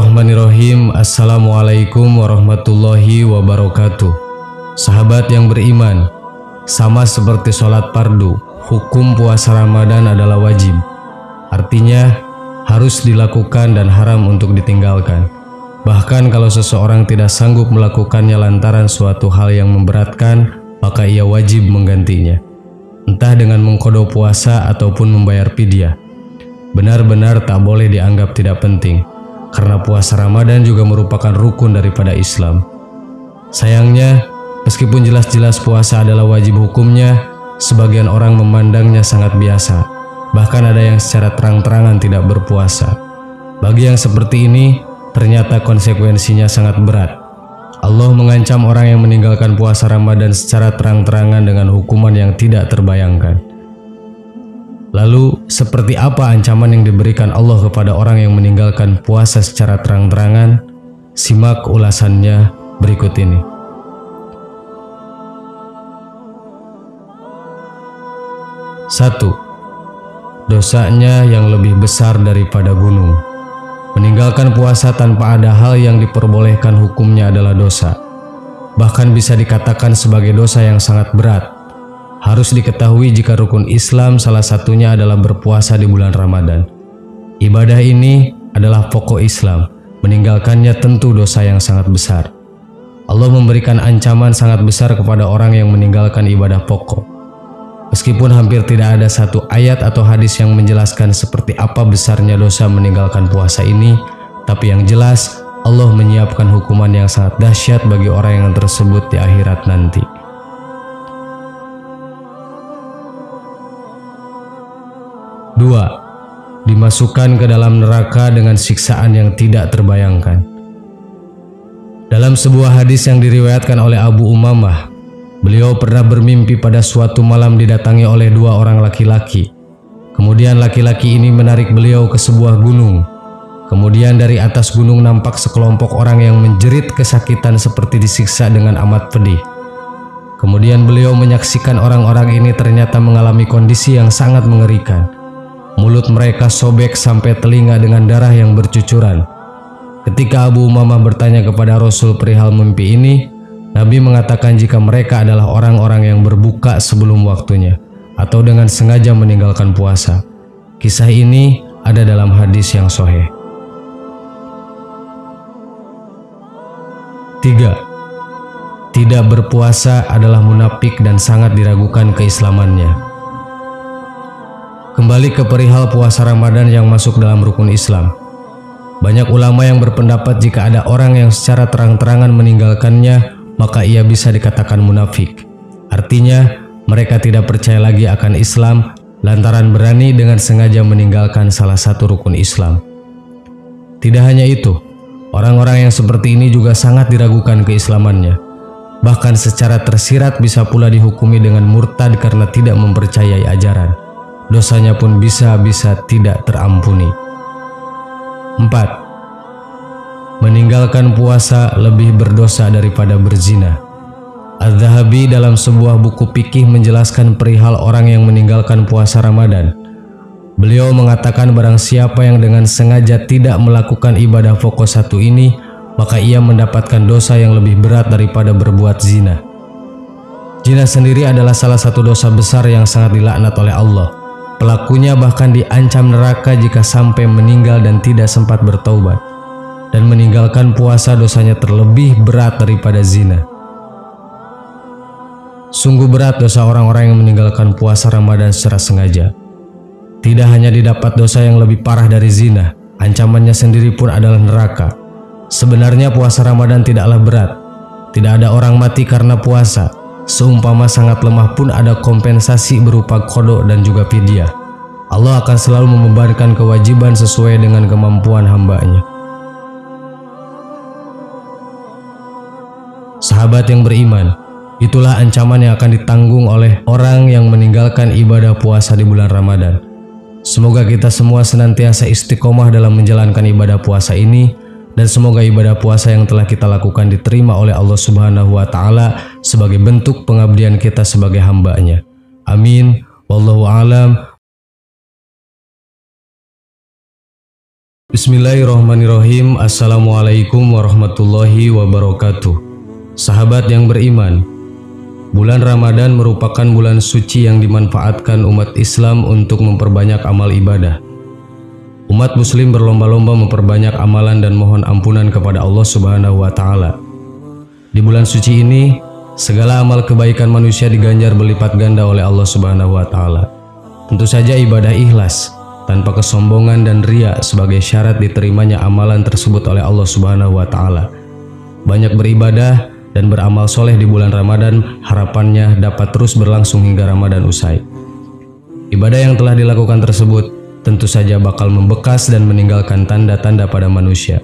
Bismillahirrahmanirrahim Assalamualaikum warahmatullahi wabarakatuh Sahabat yang beriman Sama seperti sholat pardu Hukum puasa Ramadan adalah wajib Artinya harus dilakukan dan haram untuk ditinggalkan Bahkan kalau seseorang tidak sanggup melakukannya lantaran suatu hal yang memberatkan Maka ia wajib menggantinya Entah dengan mengkodok puasa ataupun membayar pidya. Benar-benar tak boleh dianggap tidak penting karena puasa Ramadan juga merupakan rukun daripada Islam. Sayangnya, meskipun jelas-jelas puasa adalah wajib hukumnya, sebagian orang memandangnya sangat biasa, bahkan ada yang secara terang-terangan tidak berpuasa. Bagi yang seperti ini, ternyata konsekuensinya sangat berat. Allah mengancam orang yang meninggalkan puasa Ramadan secara terang-terangan dengan hukuman yang tidak terbayangkan. Lalu, seperti apa ancaman yang diberikan Allah kepada orang yang meninggalkan puasa secara terang-terangan? Simak ulasannya berikut ini. Satu, dosanya yang lebih besar daripada gunung. Meninggalkan puasa tanpa ada hal yang diperbolehkan hukumnya adalah dosa. Bahkan bisa dikatakan sebagai dosa yang sangat berat harus diketahui jika rukun Islam salah satunya adalah berpuasa di bulan Ramadan. Ibadah ini adalah pokok Islam, meninggalkannya tentu dosa yang sangat besar. Allah memberikan ancaman sangat besar kepada orang yang meninggalkan ibadah pokok. Meskipun hampir tidak ada satu ayat atau hadis yang menjelaskan seperti apa besarnya dosa meninggalkan puasa ini, tapi yang jelas Allah menyiapkan hukuman yang sangat dahsyat bagi orang yang tersebut di akhirat nanti. 2. Dimasukkan ke dalam neraka dengan siksaan yang tidak terbayangkan. Dalam sebuah hadis yang diriwayatkan oleh Abu Umamah, beliau pernah bermimpi pada suatu malam didatangi oleh dua orang laki-laki. Kemudian laki-laki ini menarik beliau ke sebuah gunung. Kemudian dari atas gunung nampak sekelompok orang yang menjerit kesakitan seperti disiksa dengan amat pedih. Kemudian beliau menyaksikan orang-orang ini ternyata mengalami kondisi yang sangat mengerikan. Mulut mereka sobek sampai telinga dengan darah yang bercucuran. Ketika Abu Umamah bertanya kepada Rasul perihal mimpi ini, Nabi mengatakan jika mereka adalah orang-orang yang berbuka sebelum waktunya atau dengan sengaja meninggalkan puasa. Kisah ini ada dalam hadis yang soheh. 3. Tidak berpuasa adalah munafik dan sangat diragukan keislamannya. Kembali ke perihal puasa Ramadan yang masuk dalam rukun Islam. Banyak ulama yang berpendapat jika ada orang yang secara terang-terangan meninggalkannya, maka ia bisa dikatakan munafik. Artinya, mereka tidak percaya lagi akan Islam lantaran berani dengan sengaja meninggalkan salah satu rukun Islam. Tidak hanya itu, orang-orang yang seperti ini juga sangat diragukan keislamannya. Bahkan secara tersirat bisa pula dihukumi dengan murtad karena tidak mempercayai ajaran dosanya pun bisa-bisa tidak terampuni. 4. Meninggalkan puasa lebih berdosa daripada berzina. Az-Zahabi dalam sebuah buku pikih menjelaskan perihal orang yang meninggalkan puasa Ramadan. Beliau mengatakan barang siapa yang dengan sengaja tidak melakukan ibadah fokus satu ini, maka ia mendapatkan dosa yang lebih berat daripada berbuat zina. Zina sendiri adalah salah satu dosa besar yang sangat dilaknat oleh Allah. Pelakunya bahkan diancam neraka jika sampai meninggal dan tidak sempat bertaubat dan meninggalkan puasa dosanya terlebih berat daripada zina. Sungguh berat dosa orang-orang yang meninggalkan puasa Ramadan secara sengaja. Tidak hanya didapat dosa yang lebih parah dari zina, ancamannya sendiri pun adalah neraka. Sebenarnya puasa Ramadan tidaklah berat. Tidak ada orang mati karena puasa, Seumpama sangat lemah pun ada kompensasi berupa kodok dan juga fidyah. Allah akan selalu membebankan kewajiban sesuai dengan kemampuan hambanya. Sahabat yang beriman, itulah ancaman yang akan ditanggung oleh orang yang meninggalkan ibadah puasa di bulan Ramadan. Semoga kita semua senantiasa istiqomah dalam menjalankan ibadah puasa ini dan semoga ibadah puasa yang telah kita lakukan diterima oleh Allah Subhanahu wa taala sebagai bentuk pengabdian kita sebagai hambanya. Amin. Wallahu alam. Bismillahirrahmanirrahim. Assalamualaikum warahmatullahi wabarakatuh. Sahabat yang beriman, bulan Ramadan merupakan bulan suci yang dimanfaatkan umat Islam untuk memperbanyak amal ibadah. Umat muslim berlomba-lomba memperbanyak amalan dan mohon ampunan kepada Allah Subhanahu wa taala. Di bulan suci ini, segala amal kebaikan manusia diganjar berlipat ganda oleh Allah Subhanahu wa taala. Tentu saja ibadah ikhlas tanpa kesombongan dan ria sebagai syarat diterimanya amalan tersebut oleh Allah Subhanahu wa taala. Banyak beribadah dan beramal soleh di bulan Ramadan harapannya dapat terus berlangsung hingga Ramadan usai. Ibadah yang telah dilakukan tersebut tentu saja bakal membekas dan meninggalkan tanda-tanda pada manusia.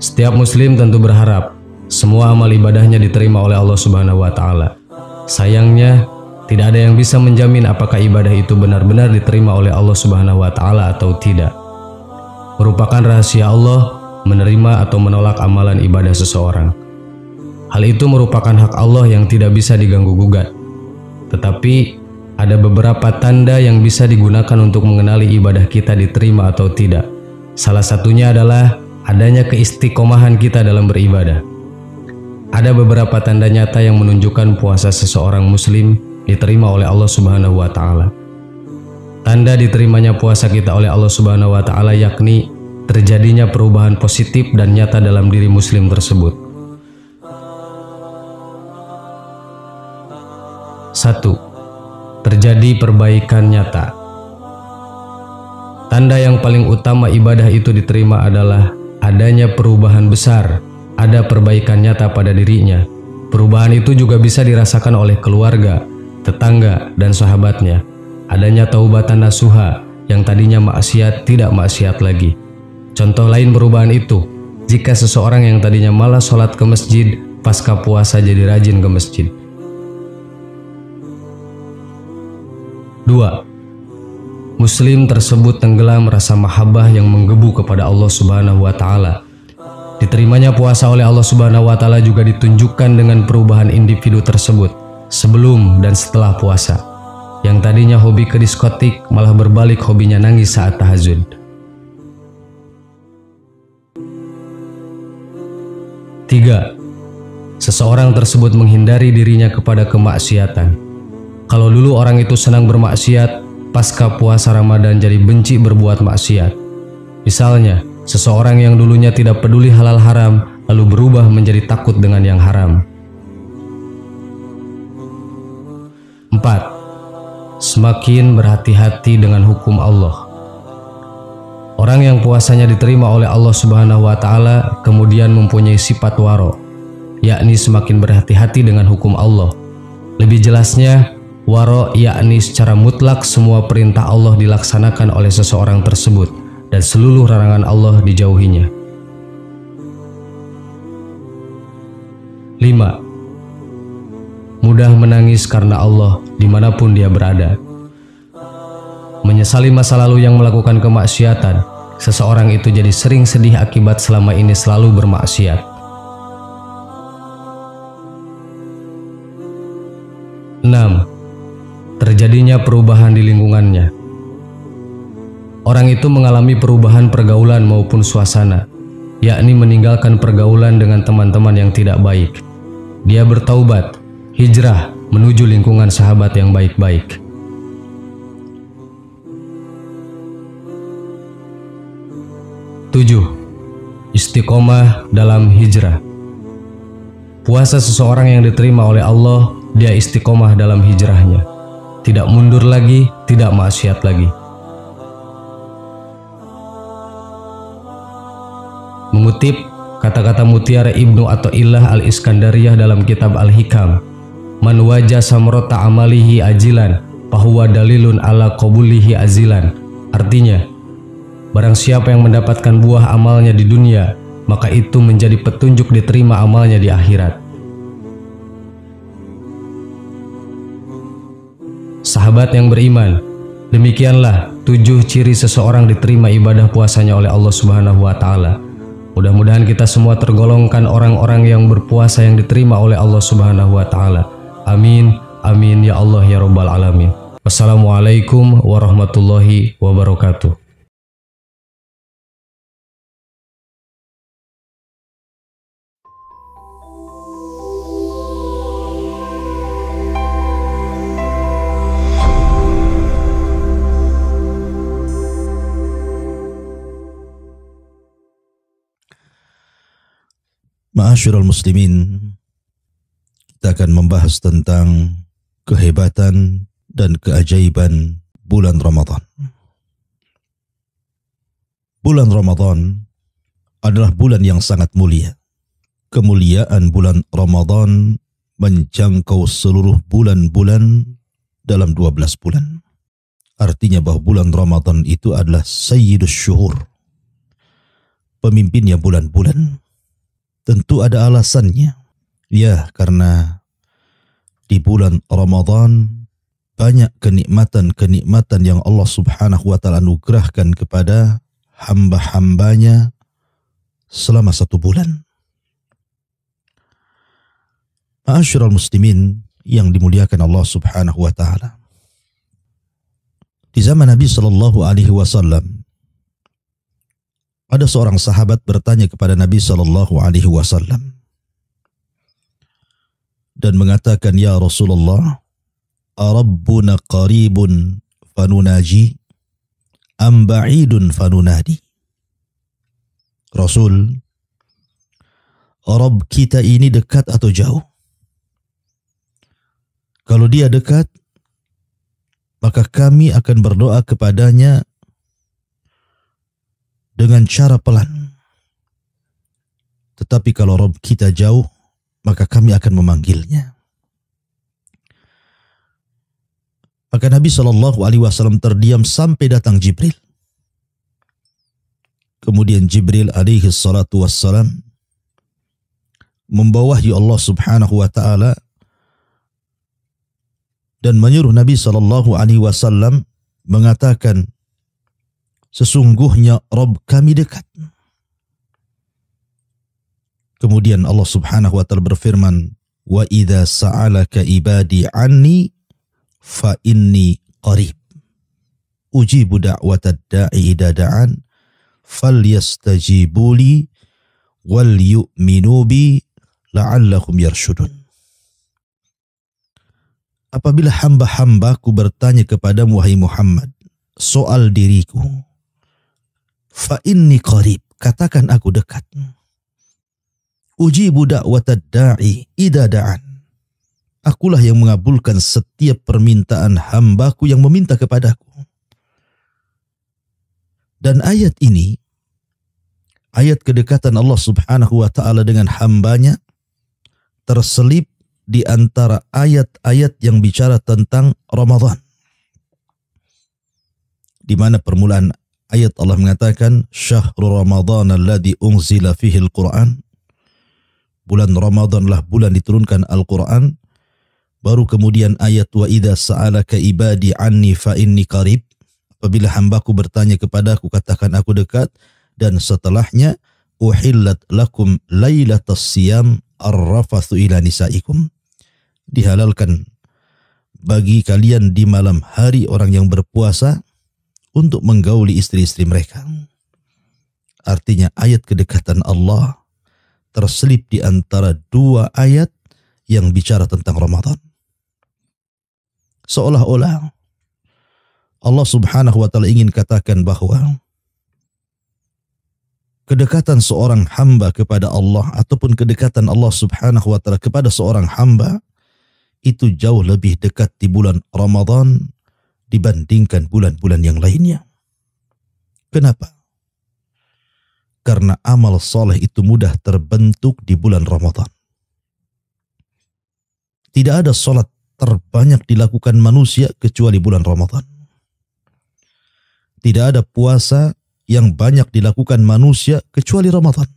Setiap muslim tentu berharap semua amal ibadahnya diterima oleh Allah Subhanahu wa taala. Sayangnya, tidak ada yang bisa menjamin apakah ibadah itu benar-benar diterima oleh Allah Subhanahu wa taala atau tidak. Merupakan rahasia Allah menerima atau menolak amalan ibadah seseorang. Hal itu merupakan hak Allah yang tidak bisa diganggu gugat. Tetapi ada beberapa tanda yang bisa digunakan untuk mengenali ibadah kita diterima atau tidak. Salah satunya adalah adanya keistiqomahan kita dalam beribadah. Ada beberapa tanda nyata yang menunjukkan puasa seseorang muslim diterima oleh Allah Subhanahu wa taala. Tanda diterimanya puasa kita oleh Allah Subhanahu wa taala yakni terjadinya perubahan positif dan nyata dalam diri muslim tersebut. 1 terjadi perbaikan nyata. Tanda yang paling utama ibadah itu diterima adalah adanya perubahan besar, ada perbaikan nyata pada dirinya. Perubahan itu juga bisa dirasakan oleh keluarga, tetangga, dan sahabatnya. Adanya taubatan nasuha yang tadinya maksiat tidak maksiat lagi. Contoh lain perubahan itu, jika seseorang yang tadinya malas sholat ke masjid, pasca puasa jadi rajin ke masjid. 2. Muslim tersebut tenggelam rasa mahabbah yang menggebu kepada Allah Subhanahu wa taala. Diterimanya puasa oleh Allah Subhanahu wa taala juga ditunjukkan dengan perubahan individu tersebut sebelum dan setelah puasa. Yang tadinya hobi ke diskotik malah berbalik hobinya nangis saat tahajud. 3. Seseorang tersebut menghindari dirinya kepada kemaksiatan. Kalau dulu orang itu senang bermaksiat, pasca puasa Ramadan jadi benci berbuat maksiat. Misalnya, seseorang yang dulunya tidak peduli halal haram, lalu berubah menjadi takut dengan yang haram. 4. Semakin berhati-hati dengan hukum Allah. Orang yang puasanya diterima oleh Allah Subhanahu wa taala kemudian mempunyai sifat waro, yakni semakin berhati-hati dengan hukum Allah. Lebih jelasnya, Waro yakni secara mutlak semua perintah Allah dilaksanakan oleh seseorang tersebut dan seluruh larangan Allah dijauhinya. 5. Mudah menangis karena Allah dimanapun dia berada. Menyesali masa lalu yang melakukan kemaksiatan, seseorang itu jadi sering sedih akibat selama ini selalu bermaksiat. 6 terjadinya perubahan di lingkungannya. Orang itu mengalami perubahan pergaulan maupun suasana, yakni meninggalkan pergaulan dengan teman-teman yang tidak baik. Dia bertaubat, hijrah menuju lingkungan sahabat yang baik-baik. Tujuh, istiqomah dalam hijrah. Puasa seseorang yang diterima oleh Allah, dia istiqomah dalam hijrahnya tidak mundur lagi, tidak maksiat lagi. Mengutip kata-kata mutiara Ibnu atau Ilah al iskandariah dalam kitab Al-Hikam, "Man wajah samrota amalihi ajilan, bahwa dalilun ala kobulihi azilan." Artinya, barang siapa yang mendapatkan buah amalnya di dunia, maka itu menjadi petunjuk diterima amalnya di akhirat. Sahabat yang beriman, demikianlah tujuh ciri seseorang diterima ibadah puasanya oleh Allah Subhanahu wa taala. Mudah-mudahan kita semua tergolongkan orang-orang yang berpuasa yang diterima oleh Allah Subhanahu wa taala. Amin. Amin ya Allah ya rabbal alamin. Wassalamualaikum warahmatullahi wabarakatuh. Ma'asyiral muslimin, kita akan membahas tentang kehebatan dan keajaiban bulan Ramadan. Bulan Ramadan adalah bulan yang sangat mulia. Kemuliaan bulan Ramadan menjangkau seluruh bulan-bulan dalam 12 bulan. Artinya bahwa bulan Ramadan itu adalah Sayyidus Syuhur. Pemimpinnya bulan-bulan Tentu ada alasannya. Ya, karena di bulan Ramadan banyak kenikmatan-kenikmatan yang Allah Subhanahu wa taala anugerahkan kepada hamba-hambanya selama satu bulan. Ma'asyiral muslimin yang dimuliakan Allah Subhanahu wa taala. Di zaman Nabi Sallallahu alaihi wasallam ada seorang sahabat bertanya kepada Nabi Shallallahu Alaihi Wasallam dan mengatakan, Ya Rasulullah, Arabbuna qaribun fanunaji, am ba'idun fanunadi. Rasul, Rabb kita ini dekat atau jauh? Kalau dia dekat, maka kami akan berdoa kepadanya dengan cara pelan. Tetapi kalau Rob kita jauh, maka kami akan memanggilnya. Maka Nabi Shallallahu Alaihi Wasallam terdiam sampai datang Jibril. Kemudian Jibril alaihi salatu wassalam membawahi Allah subhanahu wa ta'ala dan menyuruh Nabi Shallallahu Alaihi Wasallam mengatakan sesungguhnya Rob kami dekat. Kemudian Allah Subhanahu wa taala berfirman, "Wa idza sa'alaka ibadi anni fa inni qarib." Uji budak da'i idada'an fal falyastajibu li wal yu'minu bi la'allahum yarshudun. Apabila hamba-hambaku bertanya kepada wahai Muhammad soal diriku, Fa inni qarib, katakan aku dekat. Uji budak watadai ida da'an. Akulah yang mengabulkan setiap permintaan hambaku yang meminta kepadaku. Dan ayat ini, ayat kedekatan Allah subhanahu wa ta'ala dengan hambanya, terselip di antara ayat-ayat yang bicara tentang Ramadan. Di mana permulaan ayat Allah mengatakan syahrul ramadhan alladhi unzila fihi al-Qur'an bulan lah, bulan diturunkan Al-Qur'an baru kemudian ayat wa idha sa'alaka ibadi anni fa inni apabila hambaku bertanya kepadaku katakan aku dekat dan setelahnya uhillat lakum laylatas siyam arrafathu ila nisaikum dihalalkan bagi kalian di malam hari orang yang berpuasa untuk menggauli istri-istri mereka. Artinya ayat kedekatan Allah terselip di antara dua ayat yang bicara tentang Ramadan. Seolah-olah Allah Subhanahu wa taala ingin katakan bahwa kedekatan seorang hamba kepada Allah ataupun kedekatan Allah Subhanahu wa taala kepada seorang hamba itu jauh lebih dekat di bulan Ramadan dibandingkan bulan-bulan yang lainnya. Kenapa? Karena amal soleh itu mudah terbentuk di bulan Ramadan. Tidak ada sholat terbanyak dilakukan manusia kecuali bulan Ramadan. Tidak ada puasa yang banyak dilakukan manusia kecuali Ramadan.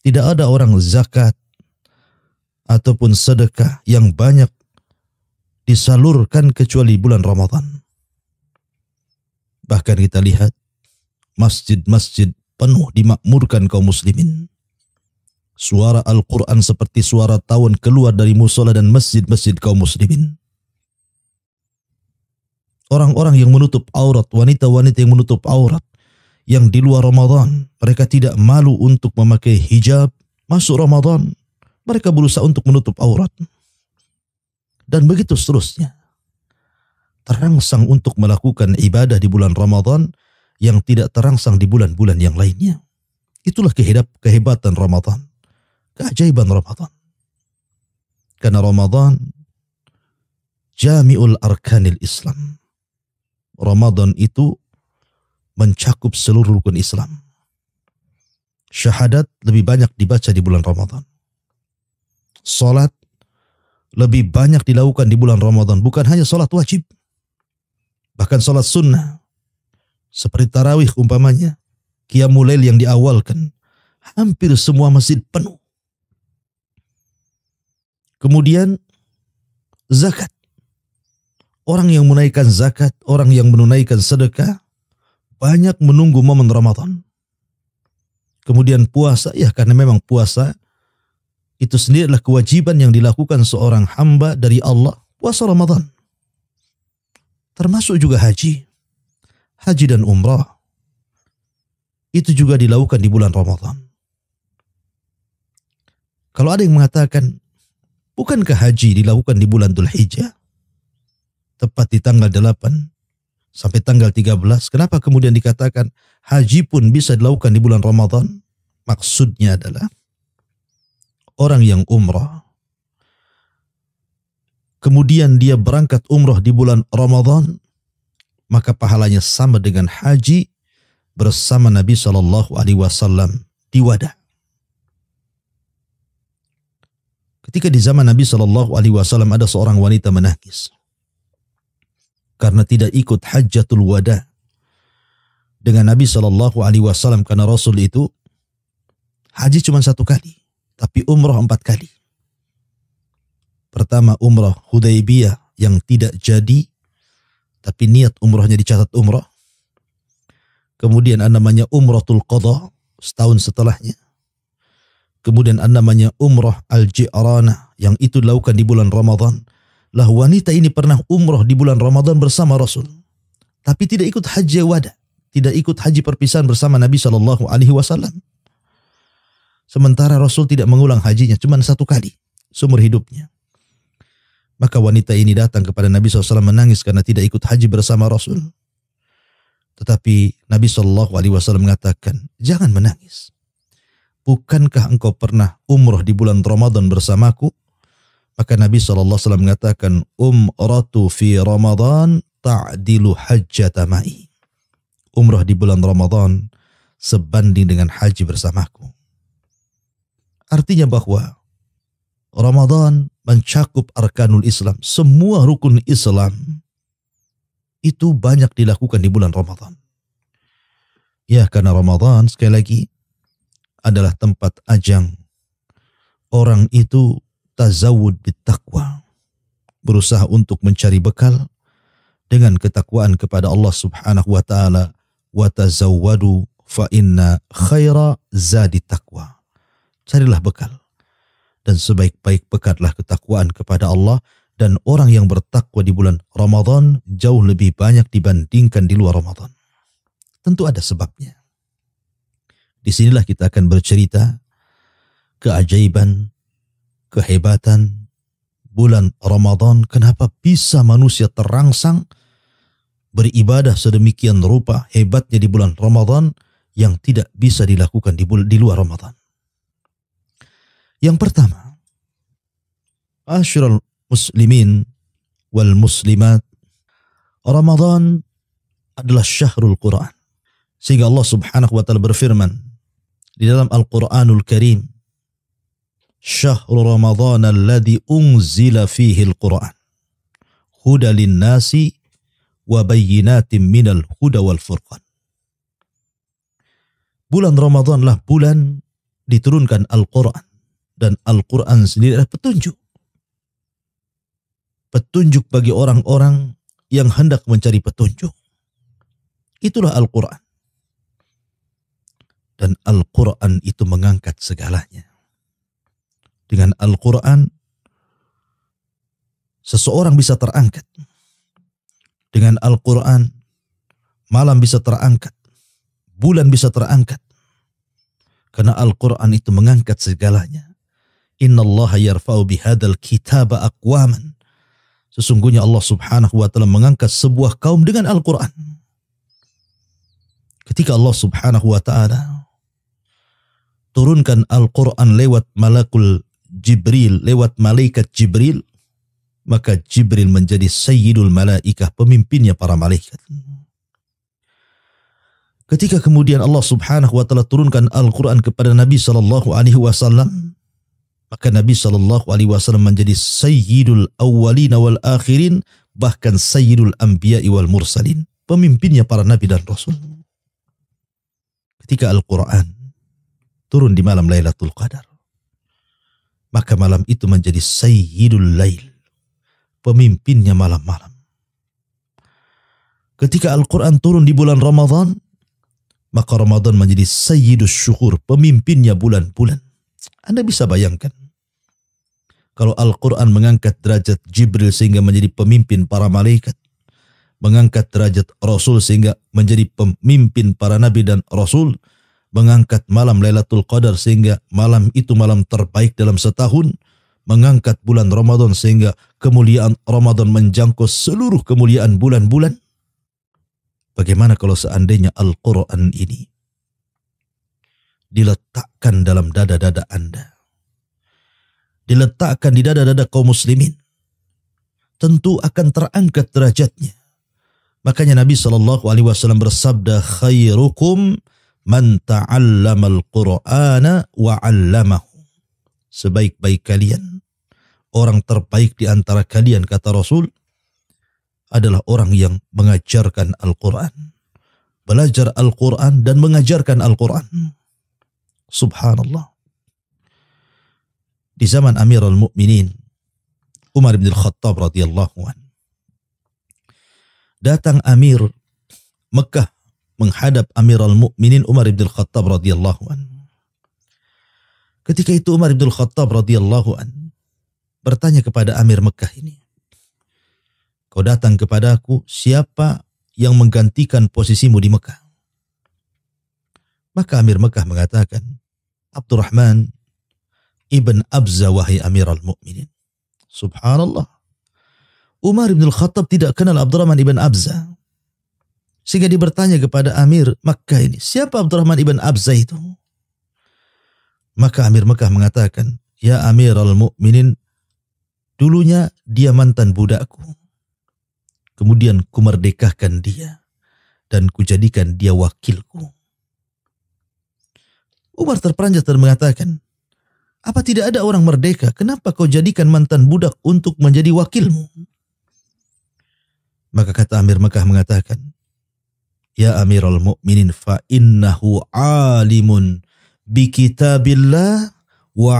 Tidak ada orang zakat ataupun sedekah yang banyak disalurkan kecuali bulan Ramadan. Bahkan kita lihat masjid-masjid penuh dimakmurkan kaum muslimin. Suara Al-Quran seperti suara tawon keluar dari musola dan masjid-masjid kaum muslimin. Orang-orang yang menutup aurat, wanita-wanita yang menutup aurat, yang di luar Ramadan, mereka tidak malu untuk memakai hijab, masuk Ramadan, mereka berusaha untuk menutup aurat dan begitu seterusnya. Terangsang untuk melakukan ibadah di bulan Ramadan yang tidak terangsang di bulan-bulan yang lainnya. Itulah kehidup kehebatan Ramadan. Keajaiban Ramadan. Karena Ramadan jami'ul arkanil Islam. Ramadan itu mencakup seluruh rukun Islam. Syahadat lebih banyak dibaca di bulan Ramadan. Salat lebih banyak dilakukan di bulan Ramadan. Bukan hanya sholat wajib. Bahkan sholat sunnah. Seperti tarawih umpamanya. kiamulail yang diawalkan. Hampir semua masjid penuh. Kemudian zakat. Orang yang menaikkan zakat, orang yang menunaikan sedekah, banyak menunggu momen Ramadan. Kemudian puasa, ya karena memang puasa itu sendiri adalah kewajiban yang dilakukan seorang hamba dari Allah puasa Ramadan. Termasuk juga haji. Haji dan umrah. Itu juga dilakukan di bulan Ramadan. Kalau ada yang mengatakan, bukankah haji dilakukan di bulan Dhul Hijjah? Tepat di tanggal 8 sampai tanggal 13. Kenapa kemudian dikatakan haji pun bisa dilakukan di bulan Ramadan? Maksudnya adalah orang yang umrah. Kemudian dia berangkat umrah di bulan Ramadan, maka pahalanya sama dengan haji bersama Nabi Shallallahu Alaihi Wasallam di wadah. Ketika di zaman Nabi Shallallahu Alaihi Wasallam ada seorang wanita menangis karena tidak ikut hajatul wada dengan Nabi Shallallahu Alaihi Wasallam karena Rasul itu haji cuma satu kali tapi umroh empat kali. Pertama umroh Hudaybiyah yang tidak jadi, tapi niat umrohnya dicatat umroh. Kemudian ada namanya umrohul qadha setahun setelahnya. Kemudian ada namanya umroh al-ji'rana yang itu dilakukan di bulan Ramadan. Lah wanita ini pernah umroh di bulan Ramadan bersama Rasul. Tapi tidak ikut haji wada. Tidak ikut haji perpisahan bersama Nabi saw. Sementara Rasul tidak mengulang hajinya cuma satu kali seumur hidupnya. Maka wanita ini datang kepada Nabi SAW menangis karena tidak ikut haji bersama Rasul. Tetapi Nabi saw mengatakan, jangan menangis. Bukankah engkau pernah umroh di bulan Ramadan bersamaku? Maka Nabi saw mengatakan, umratu fi Ramadan ta'dilu hajjatamai. Umroh di bulan Ramadan sebanding dengan haji bersamaku. Artinya bahwa Ramadan mencakup arkanul Islam, semua rukun Islam itu banyak dilakukan di bulan Ramadan. Ya, karena Ramadan sekali lagi adalah tempat ajang orang itu tazawud bitakwa. Berusaha untuk mencari bekal dengan ketakwaan kepada Allah Subhanahu wa taala wa tazawwadu fa inna khaira zadi taqwa carilah bekal. Dan sebaik-baik bekatlah ketakwaan kepada Allah dan orang yang bertakwa di bulan Ramadan jauh lebih banyak dibandingkan di luar Ramadan. Tentu ada sebabnya. Disinilah kita akan bercerita keajaiban, kehebatan bulan Ramadan. Kenapa bisa manusia terangsang beribadah sedemikian rupa hebatnya di bulan Ramadan yang tidak bisa dilakukan di, di luar Ramadan. Yang pertama, Asyurul Muslimin wal Muslimat, Ramadan adalah syahrul Quran. Sehingga Allah subhanahu wa ta'ala berfirman di dalam Al-Quranul Karim, Syahrul Ramadan alladhi unzila fihi Al-Quran. Huda linnasi wa bayyinatin minal huda wal furqan. Bulan Ramadanlah bulan diturunkan Al-Quran dan Al-Quran sendiri adalah petunjuk. Petunjuk bagi orang-orang yang hendak mencari petunjuk. Itulah Al-Quran. Dan Al-Quran itu mengangkat segalanya. Dengan Al-Quran, seseorang bisa terangkat. Dengan Al-Quran, malam bisa terangkat. Bulan bisa terangkat. Karena Al-Quran itu mengangkat segalanya innallaha yarfa'u bihadal kitaba aqwaman. Sesungguhnya Allah Subhanahu wa taala mengangkat sebuah kaum dengan Al-Qur'an. Ketika Allah Subhanahu wa taala turunkan Al-Qur'an lewat malakul Jibril, lewat malaikat Jibril, maka Jibril menjadi sayyidul malaikah, pemimpinnya para malaikat. Ketika kemudian Allah Subhanahu wa taala turunkan Al-Qur'an kepada Nabi sallallahu alaihi wasallam, maka Nabi Shallallahu Alaihi Wasallam menjadi Sayyidul Awalin wal Akhirin bahkan Sayyidul Anbiya wal Mursalin, pemimpinnya para nabi dan rasul. Ketika Al-Quran turun di malam Lailatul Qadar, maka malam itu menjadi Sayyidul Lail, pemimpinnya malam-malam. Ketika Al-Quran turun di bulan Ramadhan maka Ramadan menjadi Sayyidus Syukur, pemimpinnya bulan-bulan. Anda bisa bayangkan kalau Al-Quran mengangkat derajat Jibril sehingga menjadi pemimpin para malaikat, mengangkat derajat Rasul sehingga menjadi pemimpin para nabi dan Rasul, mengangkat malam Lailatul Qadar sehingga malam itu malam terbaik dalam setahun, mengangkat bulan Ramadan sehingga kemuliaan Ramadan menjangkau seluruh kemuliaan bulan-bulan. Bagaimana kalau seandainya Al-Quran ini diletakkan dalam dada-dada Anda? diletakkan di dada-dada kaum muslimin, tentu akan terangkat derajatnya. Makanya Nabi Shallallahu Alaihi Wasallam bersabda, "Khairukum man ta'allamal Qur'ana wa 'allamahu." Sebaik-baik kalian, orang terbaik di antara kalian kata Rasul adalah orang yang mengajarkan Al-Qur'an. Belajar Al-Qur'an dan mengajarkan Al-Qur'an. Subhanallah di zaman Amirul Mukminin Umar bin Khattab radhiyallahu an. Datang Amir Mekah menghadap Amirul Mukminin Umar bin Khattab radhiyallahu an. Ketika itu Umar bin Khattab radhiyallahu an bertanya kepada Amir Mekah ini, "Kau datang kepadaku, siapa yang menggantikan posisimu di Mekah?" Maka Amir Mekah mengatakan, "Abdurrahman Ibn Abza wahai Amirul Mukminin. Subhanallah. Umar bin Khattab tidak kenal Abdurrahman ibn Abza. Sehingga dia bertanya kepada Amir Makkah ini, siapa Abdurrahman ibn Abza itu? Maka Amir Mekah mengatakan, Ya Amir al-Mu'minin, dulunya dia mantan budakku. Kemudian kumerdekahkan dia dan kujadikan dia wakilku. Umar terperanjat dan mengatakan, apa tidak ada orang merdeka? Kenapa kau jadikan mantan budak untuk menjadi wakilmu? Maka kata Amir Mekah mengatakan, Ya Amirul Mukminin fa innahu alimun bi kitabillah wa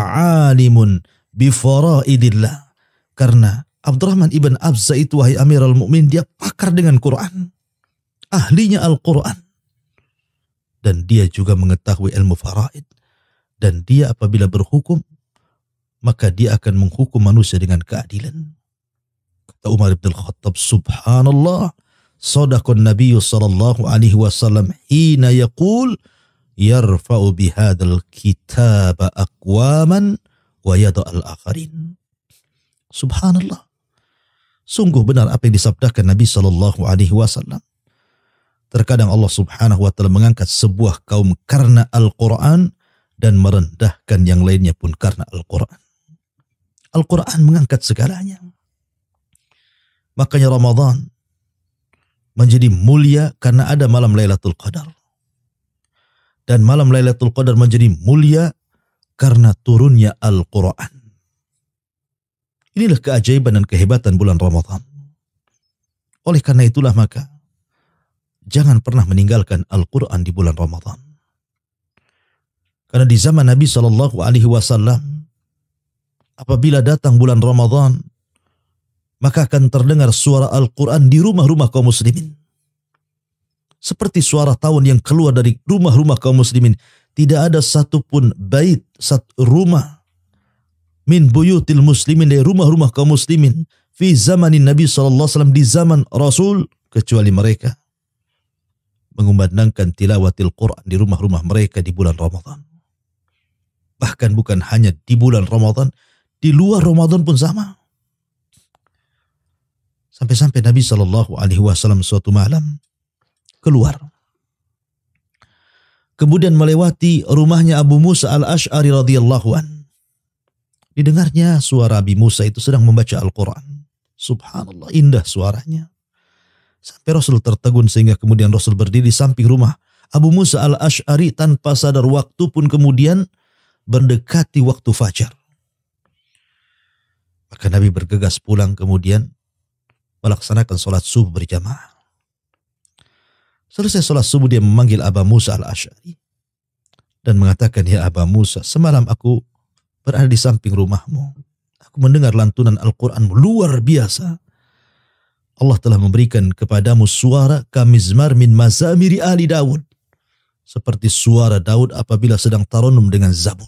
alimun bi faraidillah. Karena Abdurrahman ibn Abza itu wahai Amirul Mukmin dia pakar dengan Quran. Ahlinya Al-Quran. Dan dia juga mengetahui ilmu faraid dan dia apabila berhukum maka dia akan menghukum manusia dengan keadilan. Kata Umar bin Khattab, subhanallah, sadaqan Nabi sallallahu alaihi wasallam hina yaqul yarfa'u bihadzal kitab aqwaman wa al akharin. Subhanallah. Sungguh benar apa yang disabdakan Nabi sallallahu alaihi wasallam. Terkadang Allah Subhanahu wa taala mengangkat sebuah kaum karena Al-Qur'an dan merendahkan yang lainnya pun karena Al-Quran. Al-Quran mengangkat segalanya. Makanya Ramadan menjadi mulia karena ada malam Lailatul Qadar. Dan malam Lailatul Qadar menjadi mulia karena turunnya Al-Quran. Inilah keajaiban dan kehebatan bulan Ramadan. Oleh karena itulah maka, jangan pernah meninggalkan Al-Quran di bulan Ramadan karena di zaman Nabi Shallallahu Alaihi Wasallam, apabila datang bulan Ramadan, maka akan terdengar suara Al-Quran di rumah-rumah kaum muslimin. Seperti suara tahun yang keluar dari rumah-rumah kaum muslimin. Tidak ada satupun bait, sat rumah. Min buyutil muslimin dari rumah-rumah kaum muslimin. Fi zamanin Nabi Alaihi Wasallam di zaman Rasul. Kecuali mereka mengumandangkan tilawatil Quran di rumah-rumah mereka di bulan Ramadan. Bahkan bukan hanya di bulan Ramadan, di luar Ramadan pun sama. Sampai-sampai Nabi Shallallahu Alaihi Wasallam suatu malam keluar, kemudian melewati rumahnya Abu Musa al Ashari radhiyallahu an. Didengarnya suara Abi Musa itu sedang membaca Al-Quran. Subhanallah, indah suaranya. Sampai Rasul tertegun sehingga kemudian Rasul berdiri samping rumah Abu Musa al Ashari tanpa sadar waktu pun kemudian mendekati waktu fajar. Maka Nabi bergegas pulang kemudian melaksanakan sholat subuh berjamaah. Selesai sholat subuh dia memanggil Aba Musa al-Ash'ari dan mengatakan, Ya Aba Musa, semalam aku berada di samping rumahmu. Aku mendengar lantunan al quran luar biasa. Allah telah memberikan kepadamu suara kamizmar min mazamiri ali Dawud seperti suara Daud apabila sedang tarunum dengan zabur.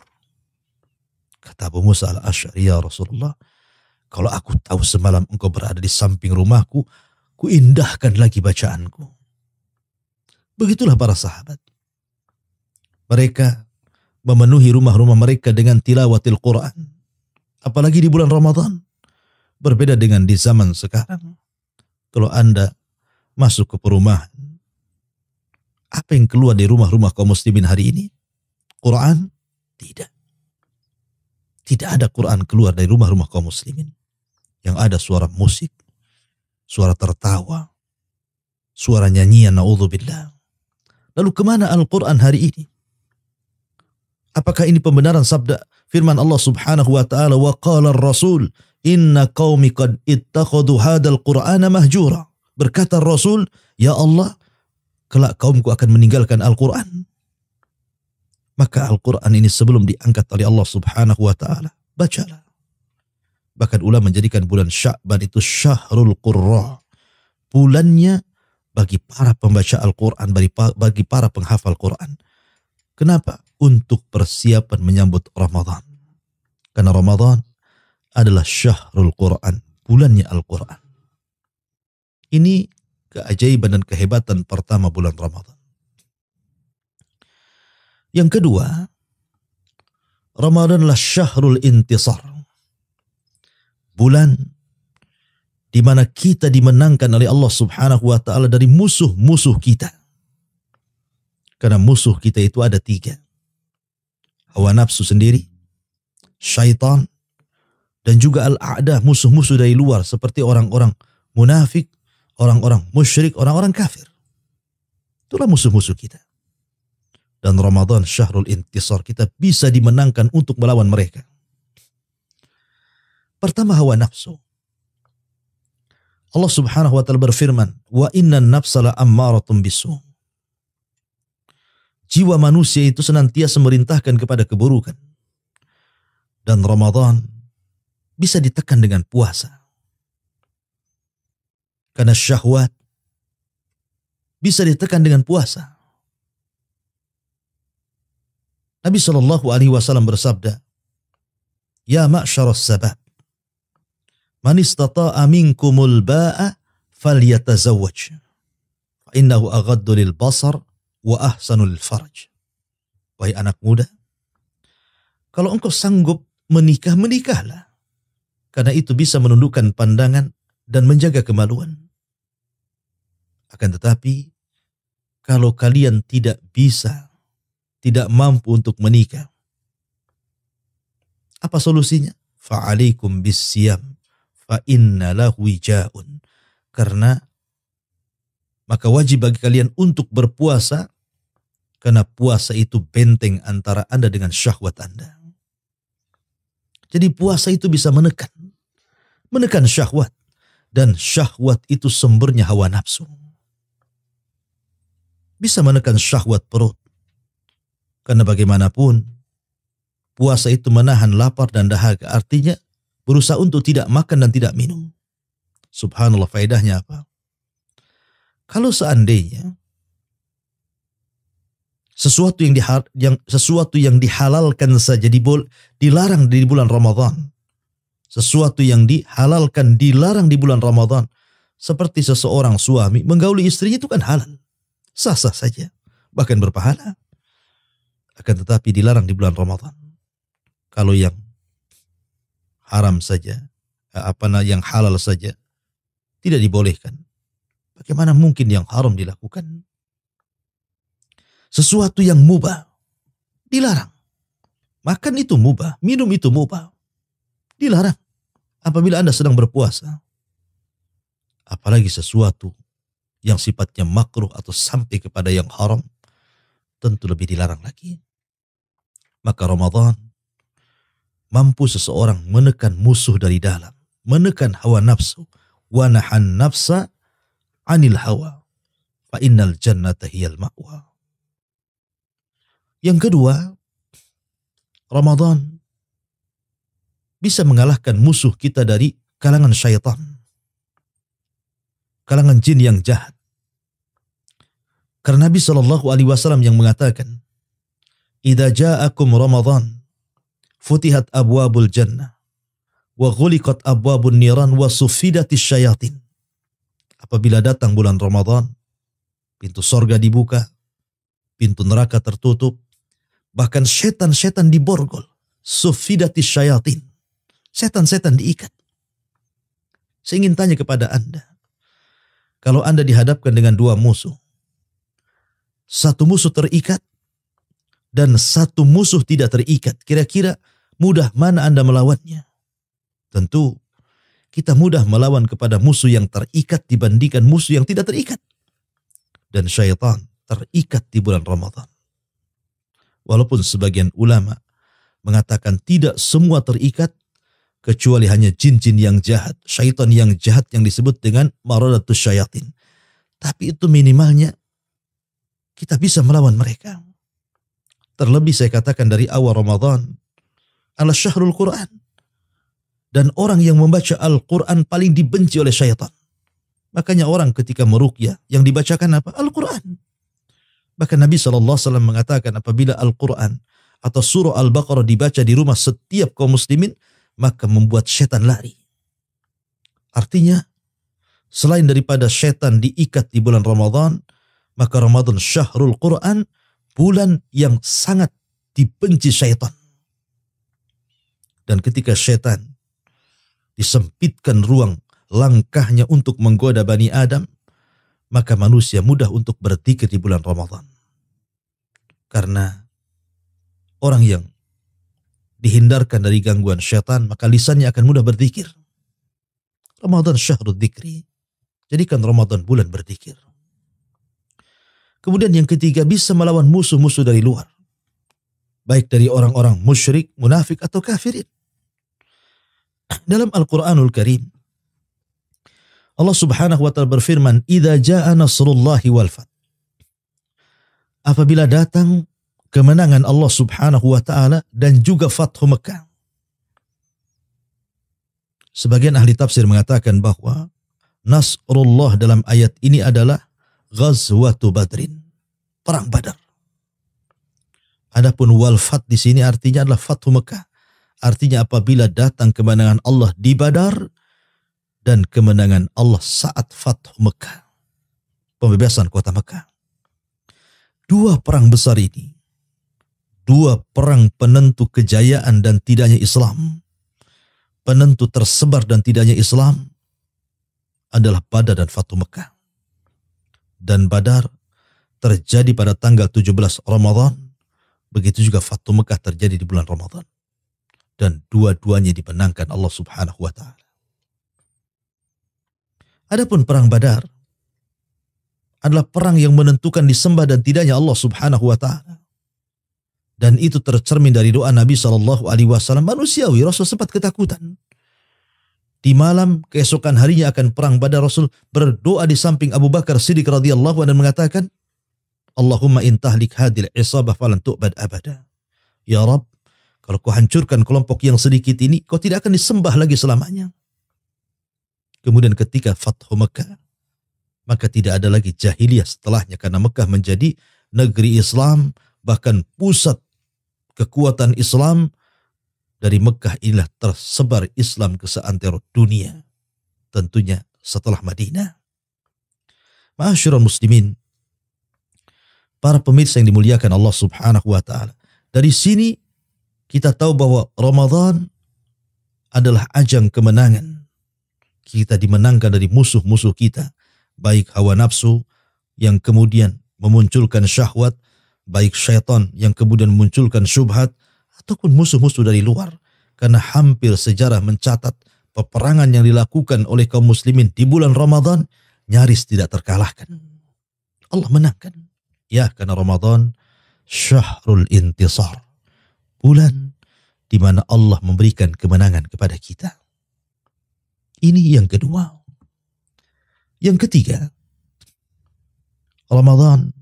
Kata Abu Musa al-Ash'ari, ya Rasulullah, kalau aku tahu semalam engkau berada di samping rumahku, ku indahkan lagi bacaanku. Begitulah para sahabat. Mereka memenuhi rumah-rumah mereka dengan tilawatil Quran. Apalagi di bulan Ramadan. Berbeda dengan di zaman sekarang. Kalau Anda masuk ke perumahan, apa yang keluar dari rumah-rumah kaum muslimin hari ini? Quran? Tidak. Tidak ada Quran keluar dari rumah-rumah kaum muslimin. Yang ada suara musik, suara tertawa, suara nyanyian na'udzubillah. Lalu kemana Al-Quran hari ini? Apakah ini pembenaran sabda firman Allah subhanahu wa ta'ala wa qala rasul inna qawmi qad ittakhadu hadal qur'ana mahjura. Berkata Rasul, Ya Allah, kelak kaumku akan meninggalkan Al-Quran. Maka Al-Quran ini sebelum diangkat oleh Allah subhanahu wa ta'ala, bacalah. Bahkan ulama menjadikan bulan Syakban itu syahrul qurra. Bulannya bagi para pembaca Al-Quran, bagi para penghafal Quran. Kenapa? Untuk persiapan menyambut Ramadan. Karena Ramadan adalah syahrul Quran, bulannya Al-Quran. Ini keajaiban dan kehebatan pertama bulan Ramadan. Yang kedua, Ramadan adalah syahrul intisar. Bulan di mana kita dimenangkan oleh Allah Subhanahu wa taala dari musuh-musuh kita. Karena musuh kita itu ada tiga. Hawa nafsu sendiri, syaitan, dan juga al-a'dah musuh-musuh dari luar seperti orang-orang munafik, orang-orang musyrik, orang-orang kafir. Itulah musuh-musuh kita. Dan Ramadan syahrul intisar kita bisa dimenangkan untuk melawan mereka. Pertama hawa nafsu. Allah Subhanahu wa taala berfirman, "Wa inna nafsa la ammaratun bisu." Jiwa manusia itu senantiasa merintahkan kepada keburukan. Dan Ramadan bisa ditekan dengan puasa. Karena syahwat bisa ditekan dengan puasa. Nabi Shallallahu Alaihi Wasallam bersabda, Ya ma'syaros sabab, man istata'a minkumul ba'a fal falyatazawwaj. Innahu aghdul lil basar wa ahsanul faraj. Wahai anak muda, kalau engkau sanggup menikah, menikahlah. Karena itu bisa menundukkan pandangan dan menjaga kemaluan. Akan tetapi, kalau kalian tidak bisa, tidak mampu untuk menikah, apa solusinya? Fa'alaikum bisyam fa inna lahu wija'un. Karena maka wajib bagi kalian untuk berpuasa karena puasa itu benteng antara Anda dengan syahwat Anda. Jadi puasa itu bisa menekan menekan syahwat dan syahwat itu sumbernya hawa nafsu. Bisa menekan syahwat perut. Karena bagaimanapun, puasa itu menahan lapar dan dahaga. Artinya, berusaha untuk tidak makan dan tidak minum. Subhanallah, faedahnya apa? Kalau seandainya sesuatu yang dihal, yang sesuatu yang dihalalkan saja dibol, dilarang di bulan Ramadan sesuatu yang dihalalkan, dilarang di bulan Ramadan. Seperti seseorang suami menggauli istrinya itu kan halal. Sah-sah saja, bahkan berpahala. Akan tetapi dilarang di bulan Ramadan. Kalau yang haram saja, apa yang halal saja, tidak dibolehkan. Bagaimana mungkin yang haram dilakukan? Sesuatu yang mubah, dilarang. Makan itu mubah, minum itu mubah, dilarang apabila Anda sedang berpuasa, apalagi sesuatu yang sifatnya makruh atau sampai kepada yang haram, tentu lebih dilarang lagi. Maka Ramadan mampu seseorang menekan musuh dari dalam, menekan hawa nafsu, wanahan nafsa anil hawa, fa innal jannata hiyal ma'wa. Yang kedua, Ramadan bisa mengalahkan musuh kita dari kalangan syaitan. Kalangan jin yang jahat. Karena Nabi Shallallahu Alaihi Wasallam yang mengatakan, "Ida ja'akum Ramadan, futihat abwabul jannah, wa ghuliqat abwabun niran wa sufidatis syayatin." Apabila datang bulan Ramadan, pintu sorga dibuka, pintu neraka tertutup, bahkan setan-setan diborgol, sufidatis syayatin Setan-setan diikat. Saya ingin tanya kepada Anda. Kalau Anda dihadapkan dengan dua musuh. Satu musuh terikat dan satu musuh tidak terikat. Kira-kira mudah mana Anda melawannya? Tentu kita mudah melawan kepada musuh yang terikat dibandingkan musuh yang tidak terikat. Dan syaitan terikat di bulan Ramadan. Walaupun sebagian ulama mengatakan tidak semua terikat, kecuali hanya jin-jin yang jahat, syaitan yang jahat yang disebut dengan maradatus syayatin. Tapi itu minimalnya kita bisa melawan mereka. Terlebih saya katakan dari awal Ramadan, ala syahrul Quran. Dan orang yang membaca Al-Quran paling dibenci oleh syaitan. Makanya orang ketika merukyah yang dibacakan apa? Al-Quran. Bahkan Nabi SAW mengatakan apabila Al-Quran atau surah Al-Baqarah dibaca di rumah setiap kaum muslimin, maka membuat setan lari. Artinya, selain daripada setan diikat di bulan Ramadan, maka Ramadan syahrul Quran, bulan yang sangat dibenci setan. Dan ketika setan disempitkan ruang langkahnya untuk menggoda Bani Adam, maka manusia mudah untuk berzikir di bulan Ramadan. Karena orang yang dihindarkan dari gangguan syaitan, maka lisannya akan mudah berzikir. Ramadan syahrul dzikri. Jadikan Ramadan bulan berzikir. Kemudian yang ketiga bisa melawan musuh-musuh dari luar. Baik dari orang-orang musyrik, munafik atau kafirin. Dalam Al-Quranul Karim, Allah subhanahu wa ta'ala berfirman, Ida ja'a nasrullahi wal fat. Apabila datang kemenangan Allah Subhanahu wa taala dan juga Fathu Mekah. Sebagian ahli tafsir mengatakan bahwa Nasrullah dalam ayat ini adalah Ghazwatu Badrin, perang Badar. Adapun wal fat di sini artinya adalah Fathu Mekah. Artinya apabila datang kemenangan Allah di Badar dan kemenangan Allah saat Fathu Mekah. Pembebasan kota Mekah. Dua perang besar ini dua perang penentu kejayaan dan tidaknya Islam, penentu tersebar dan tidaknya Islam adalah Badar dan Fatu Mekah. Dan Badar terjadi pada tanggal 17 Ramadan, begitu juga Fatu Mekah terjadi di bulan Ramadan. Dan dua-duanya dimenangkan Allah Subhanahu wa taala. Adapun perang Badar adalah perang yang menentukan disembah dan tidaknya Allah Subhanahu wa taala dan itu tercermin dari doa Nabi Shallallahu Alaihi Wasallam. Manusiawi, Rasul sempat ketakutan. Di malam keesokan harinya akan perang pada Rasul berdoa di samping Abu Bakar Siddiq radhiyallahu dan mengatakan, Allahumma intahlik hadil isabah falan tu'bad abada. Ya Rabb, kalau kau hancurkan kelompok yang sedikit ini, kau tidak akan disembah lagi selamanya. Kemudian ketika Fathu Mekah, maka tidak ada lagi jahiliyah setelahnya karena Mekah menjadi negeri Islam bahkan pusat kekuatan Islam dari Mekah inilah tersebar Islam ke seantero dunia. Tentunya setelah Madinah. Ma'asyiral muslimin, para pemirsa yang dimuliakan Allah Subhanahu wa taala. Dari sini kita tahu bahwa Ramadan adalah ajang kemenangan. Kita dimenangkan dari musuh-musuh kita, baik hawa nafsu yang kemudian memunculkan syahwat baik syaitan yang kemudian munculkan syubhat ataupun musuh-musuh dari luar. Karena hampir sejarah mencatat peperangan yang dilakukan oleh kaum muslimin di bulan Ramadan nyaris tidak terkalahkan. Allah menangkan. Ya, karena Ramadan syahrul intisar. Bulan di mana Allah memberikan kemenangan kepada kita. Ini yang kedua. Yang ketiga, Ramadan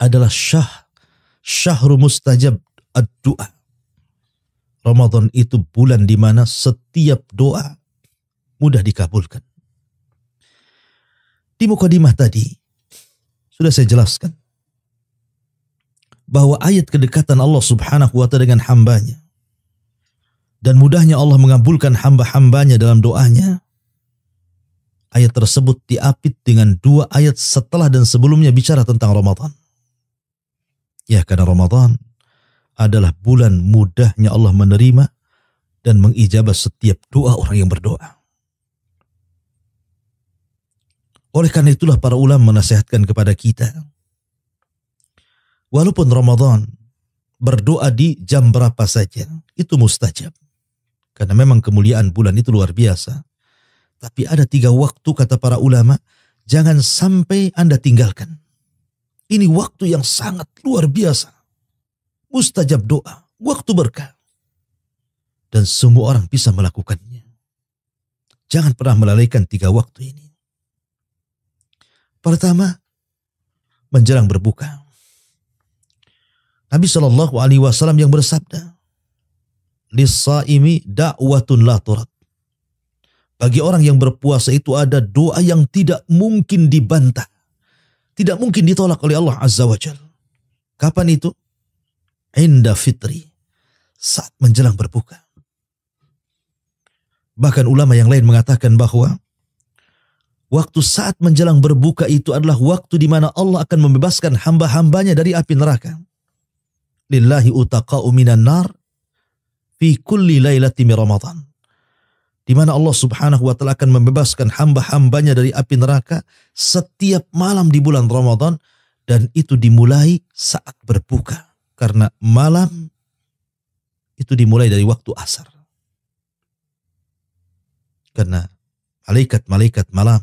adalah syah syahrul mustajab ad-du'a. Ramadan itu bulan di mana setiap doa mudah dikabulkan. Di mukadimah tadi sudah saya jelaskan bahwa ayat kedekatan Allah Subhanahu wa taala dengan hambanya dan mudahnya Allah mengabulkan hamba-hambanya dalam doanya ayat tersebut diapit dengan dua ayat setelah dan sebelumnya bicara tentang Ramadan. Ya karena Ramadan adalah bulan mudahnya Allah menerima dan mengijabah setiap doa orang yang berdoa. Oleh karena itulah para ulama menasehatkan kepada kita. Walaupun Ramadan berdoa di jam berapa saja itu mustajab. Karena memang kemuliaan bulan itu luar biasa. Tapi ada tiga waktu kata para ulama, jangan sampai Anda tinggalkan. Ini waktu yang sangat luar biasa. Mustajab doa, waktu berkah. Dan semua orang bisa melakukannya. Jangan pernah melalaikan tiga waktu ini. Pertama, menjelang berbuka. Nabi Shallallahu Alaihi Wasallam yang bersabda, "Lisaimi dakwatun la turat." Bagi orang yang berpuasa itu ada doa yang tidak mungkin dibantah. Tidak mungkin ditolak oleh Allah Azza wa Jal. Kapan itu? Inda fitri. Saat menjelang berbuka. Bahkan ulama yang lain mengatakan bahwa waktu saat menjelang berbuka itu adalah waktu di mana Allah akan membebaskan hamba-hambanya dari api neraka. Lillahi utaqa'u minan nar fi kulli lailati Ramadan di mana Allah Subhanahu wa taala akan membebaskan hamba-hambanya dari api neraka setiap malam di bulan Ramadan dan itu dimulai saat berbuka karena malam itu dimulai dari waktu asar. Karena malaikat-malaikat malam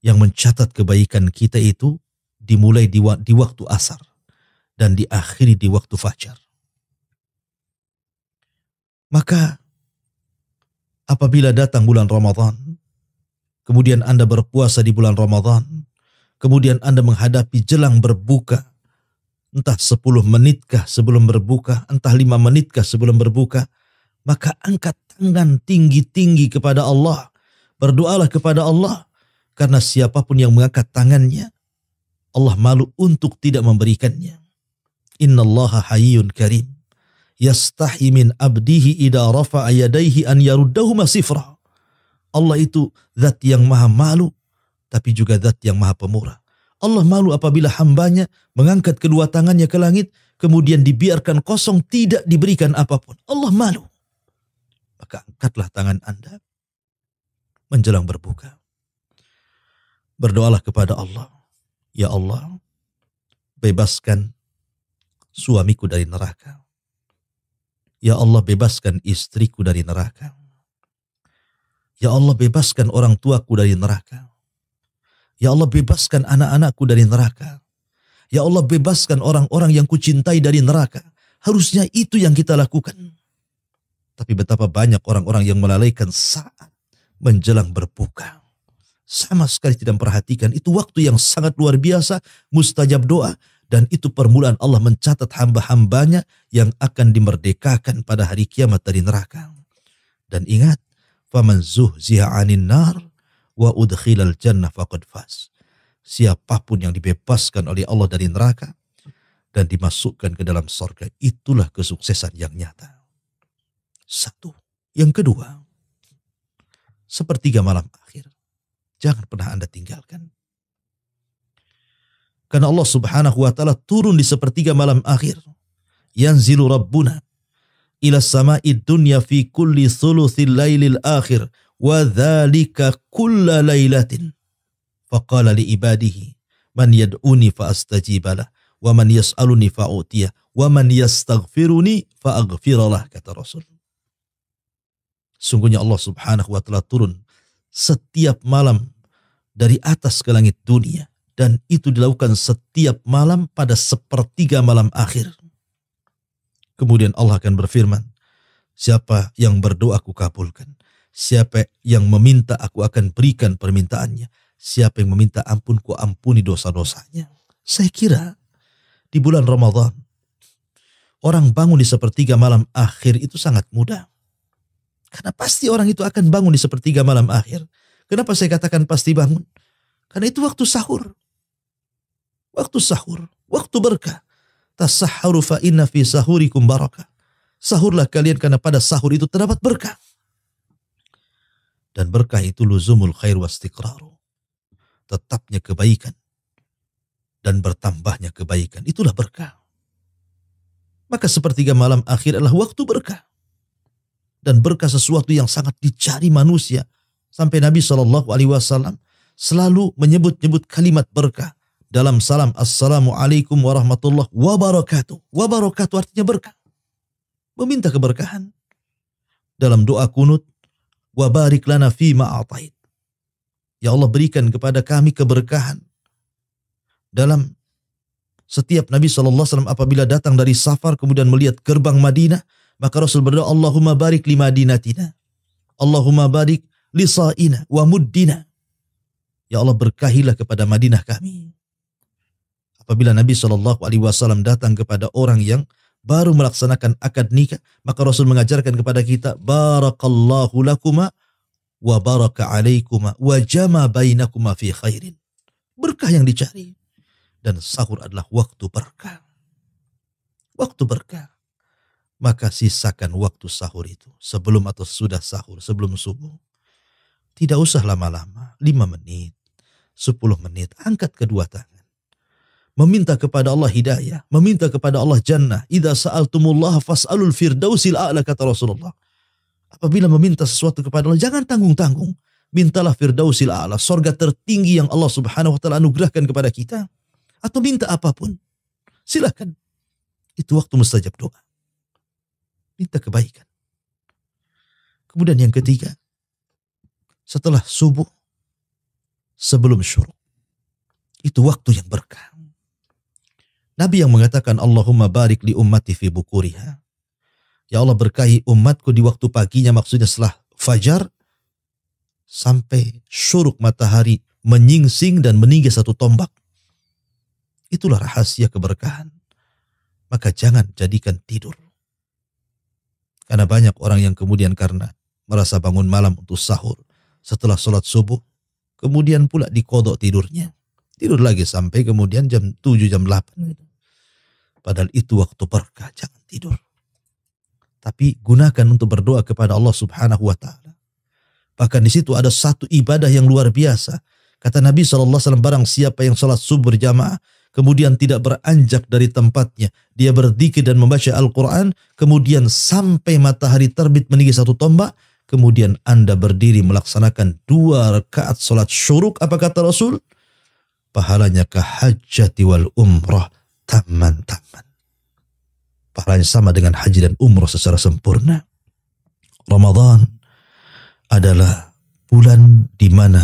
yang mencatat kebaikan kita itu dimulai di, di waktu asar dan diakhiri di waktu fajar. Maka apabila datang bulan Ramadan, kemudian Anda berpuasa di bulan Ramadan, kemudian Anda menghadapi jelang berbuka, entah 10 menitkah sebelum berbuka, entah 5 menitkah sebelum berbuka, maka angkat tangan tinggi-tinggi kepada Allah. Berdoalah kepada Allah. Karena siapapun yang mengangkat tangannya, Allah malu untuk tidak memberikannya. Innallaha hayyun karim yastahi min abdihi ida rafa ayadaihi an yaruddahu Allah itu zat yang maha malu tapi juga zat yang maha pemurah. Allah malu apabila hambanya mengangkat kedua tangannya ke langit kemudian dibiarkan kosong tidak diberikan apapun. Allah malu. Maka angkatlah tangan Anda menjelang berbuka. Berdoalah kepada Allah. Ya Allah, bebaskan suamiku dari neraka. Ya Allah bebaskan istriku dari neraka. Ya Allah bebaskan orang tuaku dari neraka. Ya Allah bebaskan anak-anakku dari neraka. Ya Allah bebaskan orang-orang yang kucintai dari neraka. Harusnya itu yang kita lakukan. Tapi betapa banyak orang-orang yang melalaikan saat menjelang berbuka sama sekali tidak memperhatikan. Itu waktu yang sangat luar biasa, mustajab doa dan itu permulaan Allah mencatat hamba-hambanya yang akan dimerdekakan pada hari kiamat dari neraka. Dan ingat, faman zuhziha 'anil nar wa udkhilal jannah faqad faz. Siapapun yang dibebaskan oleh Allah dari neraka dan dimasukkan ke dalam sorga, itulah kesuksesan yang nyata. Satu. Yang kedua, sepertiga malam akhir, jangan pernah Anda tinggalkan. Karena Allah subhanahu wa ta'ala turun di sepertiga malam akhir. zilu Rabbuna ila sama'id dunya fi kulli thuluthi laylil akhir wa dhalika kulla laylatin. Faqala li ibadihi man yad'uni faastajibalah. wa man yas'aluni fa'utiyah. wa man yastaghfiruni faaghfiralah. kata Rasul. Sungguhnya Allah subhanahu wa ta'ala turun setiap malam dari atas ke langit dunia dan itu dilakukan setiap malam pada sepertiga malam akhir. Kemudian Allah akan berfirman, siapa yang berdoa aku kabulkan, siapa yang meminta aku akan berikan permintaannya, siapa yang meminta ampun ku ampuni dosa-dosanya. Saya kira di bulan Ramadan, orang bangun di sepertiga malam akhir itu sangat mudah. Karena pasti orang itu akan bangun di sepertiga malam akhir. Kenapa saya katakan pasti bangun? Karena itu waktu sahur. Waktu sahur, waktu berkah. Tasahharu fa inna fi sahurikum barakah. Sahurlah kalian karena pada sahur itu terdapat berkah. Dan berkah itu luzumul khair was wastiqraru. Tetapnya kebaikan dan bertambahnya kebaikan. Itulah berkah. Maka sepertiga malam akhir adalah waktu berkah. Dan berkah sesuatu yang sangat dicari manusia. Sampai Nabi Shallallahu Alaihi Wasallam selalu menyebut-nyebut kalimat berkah dalam salam Assalamualaikum warahmatullahi wabarakatuh. Wabarakatuh artinya berkah. Meminta keberkahan. Dalam doa kunut, wabarik lana fi ma'atait. Ya Allah berikan kepada kami keberkahan dalam setiap Nabi saw apabila datang dari safar kemudian melihat gerbang Madinah maka Rasul berdoa Allahumma barik li Madinatina Allahumma barik li sa'ina wa muddina Ya Allah berkahilah kepada Madinah kami Apabila Nabi Shallallahu Alaihi Wasallam datang kepada orang yang baru melaksanakan akad nikah, maka Rasul mengajarkan kepada kita, Barakallahu lakuma wa baraka alaikuma wa jama bainakuma fi khairin. Berkah yang dicari. Dan sahur adalah waktu berkah. Waktu berkah. Maka sisakan waktu sahur itu sebelum atau sudah sahur, sebelum subuh. Tidak usah lama-lama, 5 menit, 10 menit, angkat kedua tangan meminta kepada Allah hidayah, meminta kepada Allah jannah. Idza sa'altumullah fas'alul firdausil a'la kata Rasulullah. Apabila meminta sesuatu kepada Allah jangan tanggung-tanggung. Mintalah firdausil a'la, Sorga tertinggi yang Allah Subhanahu wa taala anugerahkan kepada kita atau minta apapun. Silakan. Itu waktu mustajab doa. Minta kebaikan. Kemudian yang ketiga, setelah subuh sebelum syuruk. Itu waktu yang berkah Nabi yang mengatakan Allahumma barik li ummati fi bukuriha. Ya Allah berkahi umatku di waktu paginya maksudnya setelah fajar sampai syuruk matahari menyingsing dan meninggi satu tombak. Itulah rahasia keberkahan. Maka jangan jadikan tidur. Karena banyak orang yang kemudian karena merasa bangun malam untuk sahur setelah sholat subuh, kemudian pula dikodok tidurnya tidur lagi sampai kemudian jam 7 jam 8 gitu. Padahal itu waktu berkah, jangan tidur. Tapi gunakan untuk berdoa kepada Allah Subhanahu wa taala. Bahkan di situ ada satu ibadah yang luar biasa. Kata Nabi SAW, barang siapa yang sholat subuh berjamaah, kemudian tidak beranjak dari tempatnya, dia berdikir dan membaca Al-Quran, kemudian sampai matahari terbit meninggi satu tombak, kemudian Anda berdiri melaksanakan dua rakaat sholat syuruk, apa kata Rasul? pahalanya ke hajjati wal umroh taman-taman. Pahalanya sama dengan haji dan umroh secara sempurna. Ramadan adalah bulan di mana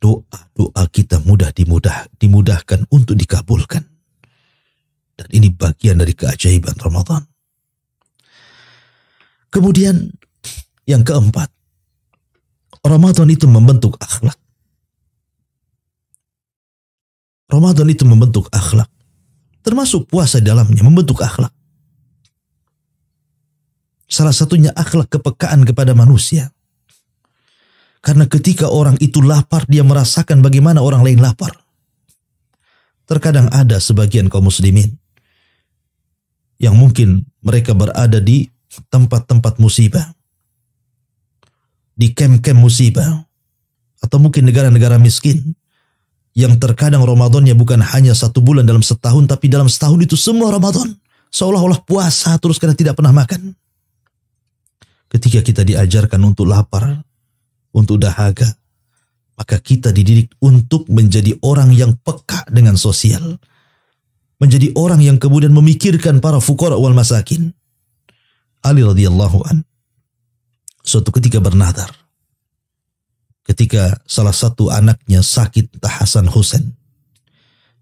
doa-doa kita mudah dimudah, dimudahkan untuk dikabulkan. Dan ini bagian dari keajaiban Ramadan. Kemudian yang keempat, Ramadan itu membentuk akhlak. Ramadan itu membentuk akhlak. Termasuk puasa di dalamnya membentuk akhlak. Salah satunya akhlak kepekaan kepada manusia. Karena ketika orang itu lapar, dia merasakan bagaimana orang lain lapar. Terkadang ada sebagian kaum muslimin yang mungkin mereka berada di tempat-tempat musibah, di kem-kem musibah, atau mungkin negara-negara miskin yang terkadang Ramadannya bukan hanya satu bulan dalam setahun, tapi dalam setahun itu semua Ramadan. Seolah-olah puasa terus karena tidak pernah makan. Ketika kita diajarkan untuk lapar, untuk dahaga, maka kita dididik untuk menjadi orang yang peka dengan sosial. Menjadi orang yang kemudian memikirkan para fukara wal masakin. Ali radhiyallahu an suatu ketika bernadar ketika salah satu anaknya sakit entah Hasan Husain.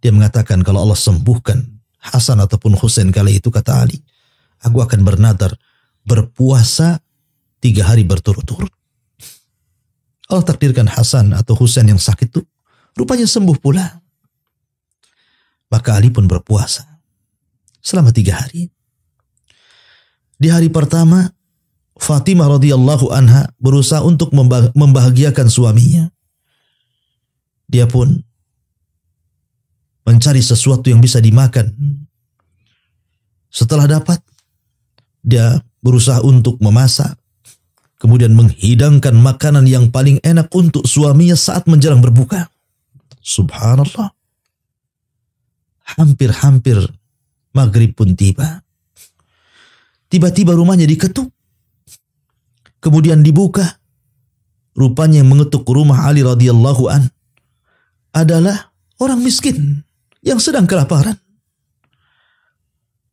Dia mengatakan kalau Allah sembuhkan Hasan ataupun Husain kali itu kata Ali, aku akan bernadar berpuasa tiga hari berturut-turut. Allah takdirkan Hasan atau Husain yang sakit itu rupanya sembuh pula. Maka Ali pun berpuasa selama tiga hari. Di hari pertama Fatimah radhiyallahu anha berusaha untuk membahagiakan suaminya. Dia pun mencari sesuatu yang bisa dimakan. Setelah dapat, dia berusaha untuk memasak, kemudian menghidangkan makanan yang paling enak untuk suaminya saat menjelang berbuka. Subhanallah. Hampir-hampir maghrib pun tiba. Tiba-tiba rumahnya diketuk kemudian dibuka. Rupanya yang mengetuk rumah Ali radhiyallahu an adalah orang miskin yang sedang kelaparan.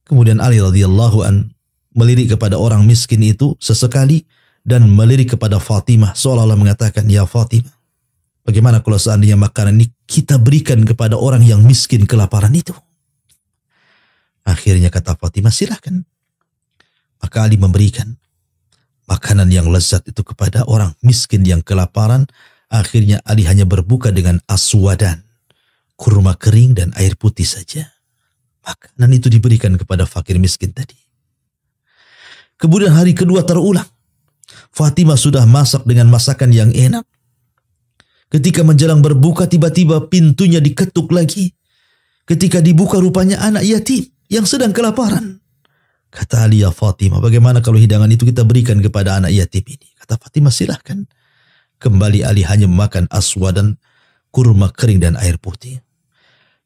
Kemudian Ali radhiyallahu an melirik kepada orang miskin itu sesekali dan melirik kepada Fatimah seolah-olah mengatakan, "Ya Fatimah, bagaimana kalau seandainya makanan ini kita berikan kepada orang yang miskin kelaparan itu?" Akhirnya kata Fatimah, "Silahkan." Maka Ali memberikan makanan yang lezat itu kepada orang miskin yang kelaparan, akhirnya Ali hanya berbuka dengan aswadan, kurma kering dan air putih saja. Makanan itu diberikan kepada fakir miskin tadi. Kemudian hari kedua terulang. Fatimah sudah masak dengan masakan yang enak. Ketika menjelang berbuka tiba-tiba pintunya diketuk lagi. Ketika dibuka rupanya anak yatim yang sedang kelaparan. Kata Ali ya Fatimah, bagaimana kalau hidangan itu kita berikan kepada anak yatim ini? Kata Fatima silahkan. Kembali Ali hanya makan aswa dan kurma kering dan air putih.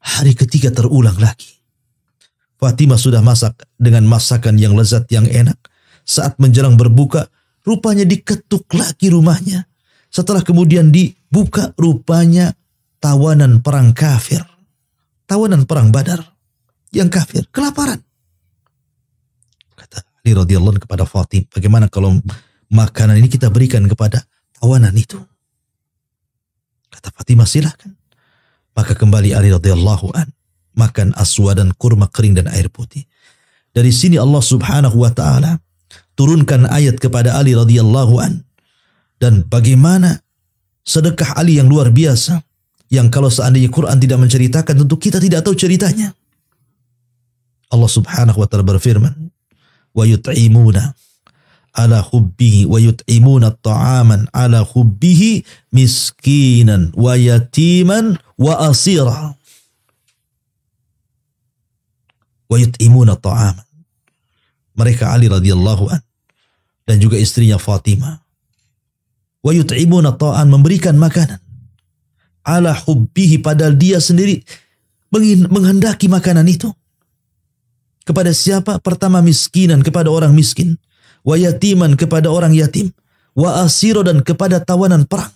Hari ketiga terulang lagi. Fatima sudah masak dengan masakan yang lezat yang enak. Saat menjelang berbuka, rupanya diketuk lagi rumahnya. Setelah kemudian dibuka, rupanya tawanan perang kafir. Tawanan perang badar. Yang kafir, kelaparan Ali radhiyallahu kepada Fatim, Bagaimana kalau makanan ini kita berikan kepada tawanan itu? Kata Fatimah silahkan. Maka kembali Ali radhiyallahu an makan aswa dan kurma kering dan air putih. Dari sini Allah subhanahu wa ta'ala turunkan ayat kepada Ali radhiyallahu an dan bagaimana sedekah Ali yang luar biasa yang kalau seandainya Quran tidak menceritakan tentu kita tidak tahu ceritanya. Allah Subhanahu wa taala berfirman, wa yut'imuna ala hubbihi wa yut'imuna ta'aman ala hubbihi miskinan wa yatiman wa asira wa yut'imuna ta'aman mereka Ali radhiyallahu an dan juga istrinya Fatimah wa yut'imuna ta'an memberikan makanan ala hubbihi padahal dia sendiri menghendaki makanan itu kepada siapa? Pertama miskinan kepada orang miskin. Wa yatiman kepada orang yatim. Wa asiro dan kepada tawanan perang.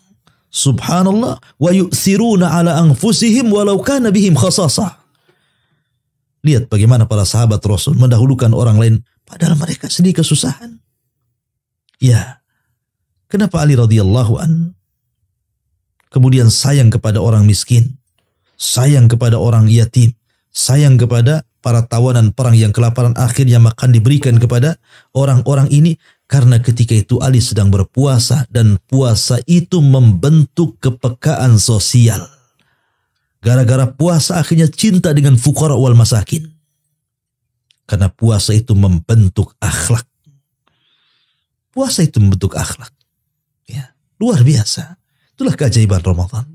Subhanallah. Wa yu'siruna ala anfusihim walau kana bihim khasasa Lihat bagaimana para sahabat Rasul mendahulukan orang lain padahal mereka sedih kesusahan. Ya. Kenapa Ali radhiyallahu an kemudian sayang kepada orang miskin, sayang kepada orang yatim, sayang kepada para tawanan perang yang kelaparan akhirnya makan diberikan kepada orang-orang ini karena ketika itu Ali sedang berpuasa dan puasa itu membentuk kepekaan sosial. Gara-gara puasa akhirnya cinta dengan fukara wal masakin. Karena puasa itu membentuk akhlak. Puasa itu membentuk akhlak. Ya, luar biasa. Itulah keajaiban Ramadan.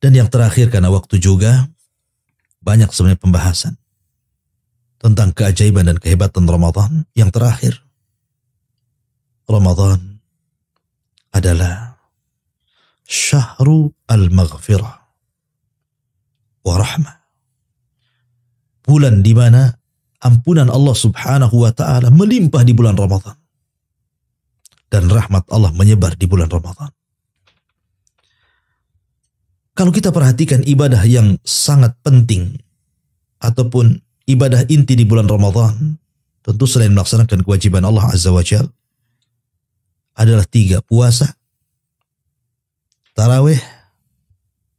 Dan yang terakhir karena waktu juga, banyak sebenarnya pembahasan tentang keajaiban dan kehebatan Ramadan yang terakhir. Ramadan adalah syahru al-maghfirah wa rahmah. Bulan di mana ampunan Allah subhanahu wa ta'ala melimpah di bulan Ramadan. Dan rahmat Allah menyebar di bulan Ramadan. Kalau kita perhatikan ibadah yang sangat penting ataupun ibadah inti di bulan Ramadan, tentu selain melaksanakan kewajiban Allah Azza wa Jal, adalah tiga, puasa, taraweh,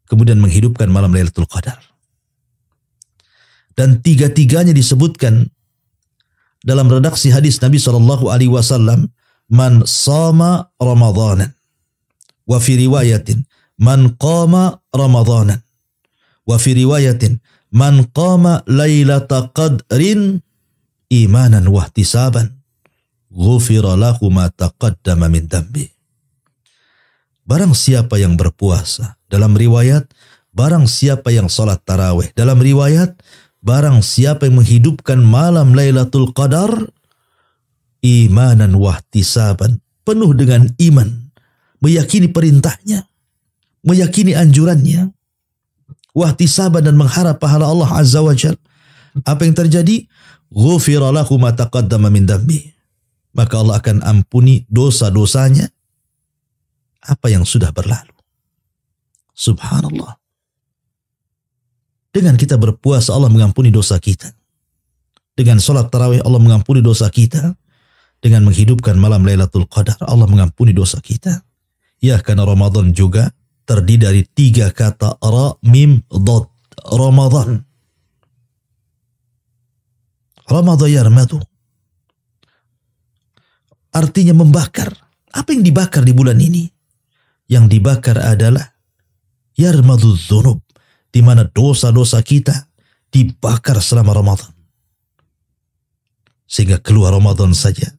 kemudian menghidupkan malam Lailatul Qadar. Dan tiga-tiganya disebutkan dalam redaksi hadis Nabi Shallallahu Alaihi Wasallam, man sama Ramadhanan, wa fi riwayatin man qama ramadanan. Wa fi riwayatin man qama lailata qadrin imanan ihtisaban Ghufira lahu ma taqaddama min dambi. Barang siapa yang berpuasa dalam riwayat barang siapa yang salat taraweh dalam riwayat barang siapa yang menghidupkan malam Lailatul Qadar imanan ihtisaban penuh dengan iman, meyakini perintahnya, meyakini anjurannya, wahtisaban dan mengharap pahala Allah Azza wa Apa yang terjadi? Ghufira ma taqaddama min Maka Allah akan ampuni dosa-dosanya apa yang sudah berlalu. Subhanallah. Dengan kita berpuasa Allah mengampuni dosa kita. Dengan sholat tarawih Allah mengampuni dosa kita. Dengan menghidupkan malam Lailatul Qadar Allah mengampuni dosa kita. Ya karena Ramadan juga terdiri dari tiga kata ra, mim, dot. Ramadan. Ramadan yarmatu. Artinya membakar. Apa yang dibakar di bulan ini? Yang dibakar adalah yarmadu dzunub. Di mana dosa-dosa kita dibakar selama Ramadan. Sehingga keluar Ramadan saja.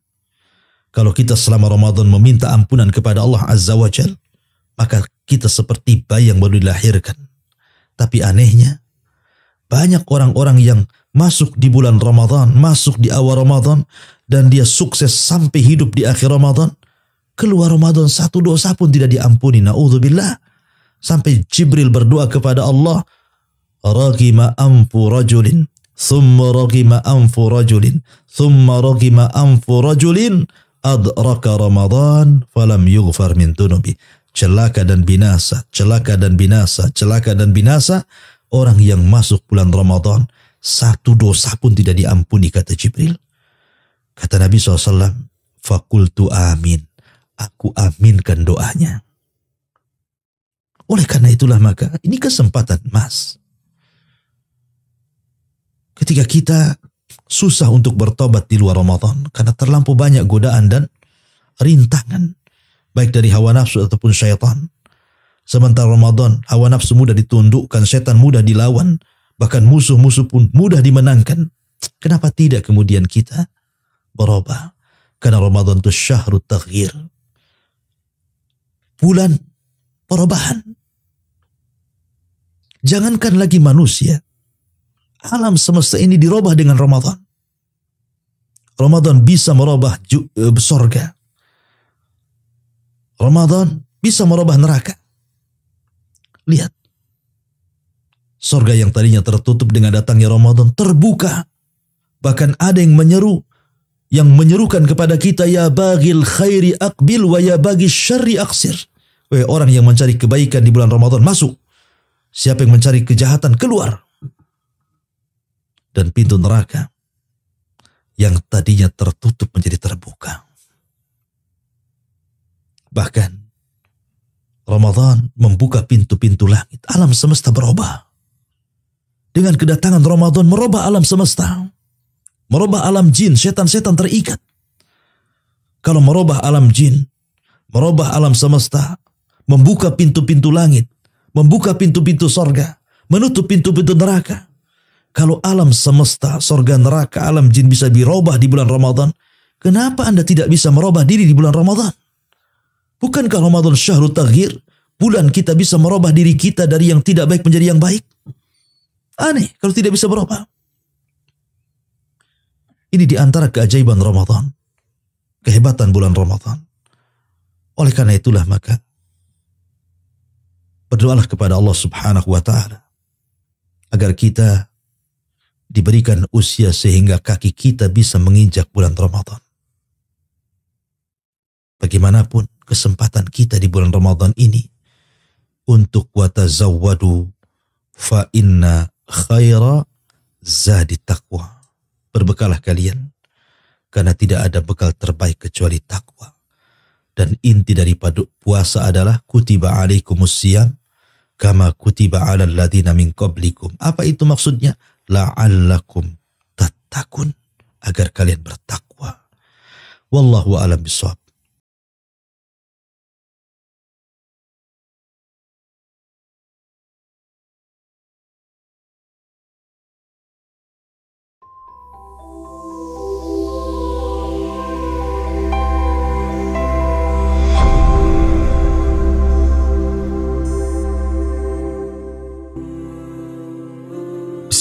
Kalau kita selama Ramadan meminta ampunan kepada Allah Azza wa Jal, maka kita seperti bayi yang baru dilahirkan. Tapi anehnya, banyak orang-orang yang masuk di bulan Ramadan, masuk di awal Ramadan, dan dia sukses sampai hidup di akhir Ramadan, keluar Ramadan satu dosa pun tidak diampuni. Na'udzubillah. Sampai Jibril berdoa kepada Allah, Ragima amfu rajulin, thumma ragima amfu rajulin, thumma ragima amfu rajulin, adraka Ramadan falam yughfar min dunubi celaka dan binasa, celaka dan binasa, celaka dan binasa orang yang masuk bulan Ramadan. Satu dosa pun tidak diampuni kata Jibril. Kata Nabi SAW, fakultu amin. Aku aminkan doanya. Oleh karena itulah maka ini kesempatan mas. Ketika kita susah untuk bertobat di luar Ramadan karena terlampau banyak godaan dan rintangan baik dari hawa nafsu ataupun syaitan. Sementara Ramadan, hawa nafsu mudah ditundukkan, setan mudah dilawan, bahkan musuh-musuh pun mudah dimenangkan. Kenapa tidak kemudian kita berubah? Karena Ramadan itu syahrut takhir, Bulan perubahan. Jangankan lagi manusia. Alam semesta ini dirubah dengan Ramadan. Ramadan bisa merubah eh, sorga. Ramadan bisa merubah neraka. Lihat. Sorga yang tadinya tertutup dengan datangnya Ramadan terbuka. Bahkan ada yang menyeru. Yang menyerukan kepada kita. Ya bagil khairi akbil wa ya bagi syari aksir. Weh, orang yang mencari kebaikan di bulan Ramadan masuk. Siapa yang mencari kejahatan keluar. Dan pintu neraka yang tadinya tertutup menjadi terbuka. Bahkan Ramadan membuka pintu-pintu langit. Alam semesta berubah. Dengan kedatangan Ramadan merubah alam semesta. Merubah alam jin, setan-setan terikat. Kalau merubah alam jin, merubah alam semesta, membuka pintu-pintu langit, membuka pintu-pintu sorga, menutup pintu-pintu neraka. Kalau alam semesta, sorga neraka, alam jin bisa dirubah di bulan Ramadan, kenapa Anda tidak bisa merubah diri di bulan Ramadan? Bukankah Ramadan syahrul taghir Bulan kita bisa merubah diri kita dari yang tidak baik menjadi yang baik. Aneh kalau tidak bisa berubah. Ini di antara keajaiban Ramadan. Kehebatan bulan Ramadan. Oleh karena itulah maka berdoalah kepada Allah Subhanahu wa taala agar kita diberikan usia sehingga kaki kita bisa menginjak bulan Ramadan. Bagaimanapun kesempatan kita di bulan Ramadan ini untuk watazawwadu fa inna khaira zadi taqwa. Berbekalah kalian karena tidak ada bekal terbaik kecuali takwa. Dan inti daripada puasa adalah kutiba alaikumus siyam kama kutiba ala ladina min qablikum. Apa itu maksudnya? La'allakum tattaqun agar kalian bertakwa. Wallahu alam bisawab.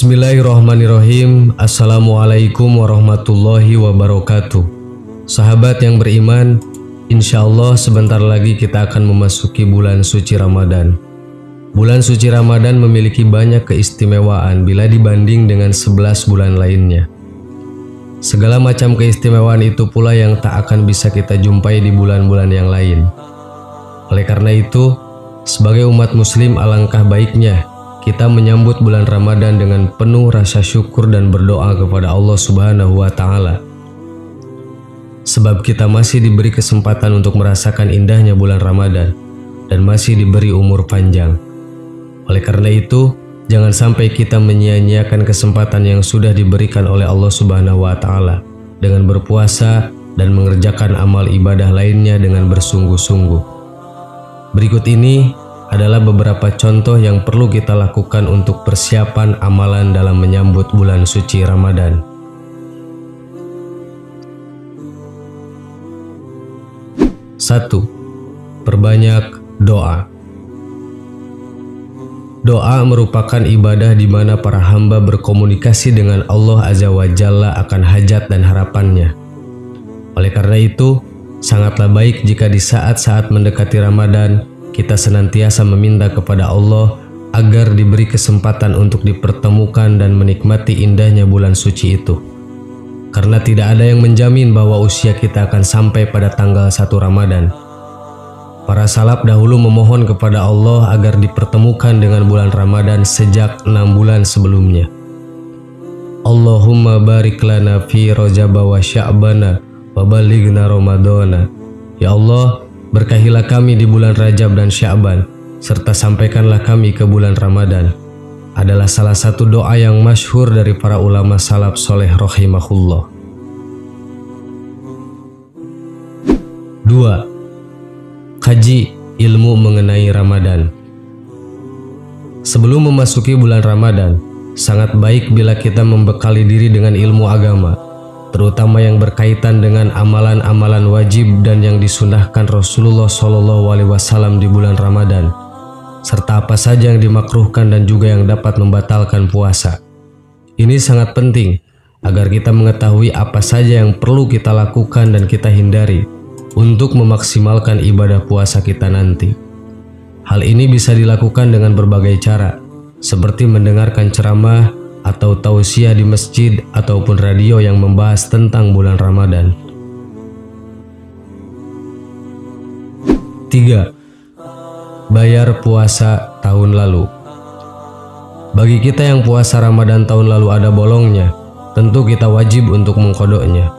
Bismillahirrahmanirrahim. Assalamualaikum warahmatullahi wabarakatuh. Sahabat yang beriman, insya Allah sebentar lagi kita akan memasuki bulan suci Ramadan. Bulan suci Ramadan memiliki banyak keistimewaan bila dibanding dengan 11 bulan lainnya. Segala macam keistimewaan itu pula yang tak akan bisa kita jumpai di bulan-bulan yang lain. Oleh karena itu, sebagai umat muslim alangkah baiknya kita menyambut bulan Ramadan dengan penuh rasa syukur dan berdoa kepada Allah Subhanahu wa taala. Sebab kita masih diberi kesempatan untuk merasakan indahnya bulan Ramadan dan masih diberi umur panjang. Oleh karena itu, jangan sampai kita menyia-nyiakan kesempatan yang sudah diberikan oleh Allah Subhanahu wa taala dengan berpuasa dan mengerjakan amal ibadah lainnya dengan bersungguh-sungguh. Berikut ini adalah beberapa contoh yang perlu kita lakukan untuk persiapan amalan dalam menyambut bulan suci Ramadan. Satu, perbanyak doa. Doa merupakan ibadah di mana para hamba berkomunikasi dengan Allah Azza wa Jalla akan hajat dan harapannya. Oleh karena itu, sangatlah baik jika di saat-saat mendekati Ramadan, kita senantiasa meminta kepada Allah agar diberi kesempatan untuk dipertemukan dan menikmati indahnya bulan suci itu. Karena tidak ada yang menjamin bahwa usia kita akan sampai pada tanggal 1 Ramadan. Para salaf dahulu memohon kepada Allah agar dipertemukan dengan bulan Ramadan sejak enam bulan sebelumnya. Allahumma barik lana fi rojaba wa sya'bana wa Ramadana. Ya Allah, Berkahilah kami di bulan Rajab dan Syaban, serta sampaikanlah kami ke bulan Ramadan. Adalah salah satu doa yang masyhur dari para ulama salaf soleh rahimahullah. 2. Kaji ilmu mengenai Ramadan Sebelum memasuki bulan Ramadan, sangat baik bila kita membekali diri dengan ilmu agama – terutama yang berkaitan dengan amalan-amalan wajib dan yang disunahkan Rasulullah SAW di bulan Ramadan, serta apa saja yang dimakruhkan dan juga yang dapat membatalkan puasa. Ini sangat penting agar kita mengetahui apa saja yang perlu kita lakukan dan kita hindari untuk memaksimalkan ibadah puasa kita nanti. Hal ini bisa dilakukan dengan berbagai cara, seperti mendengarkan ceramah, atau tausiah di masjid ataupun radio yang membahas tentang bulan Ramadan. 3. Bayar puasa tahun lalu. Bagi kita yang puasa Ramadan tahun lalu ada bolongnya, tentu kita wajib untuk mengkodoknya.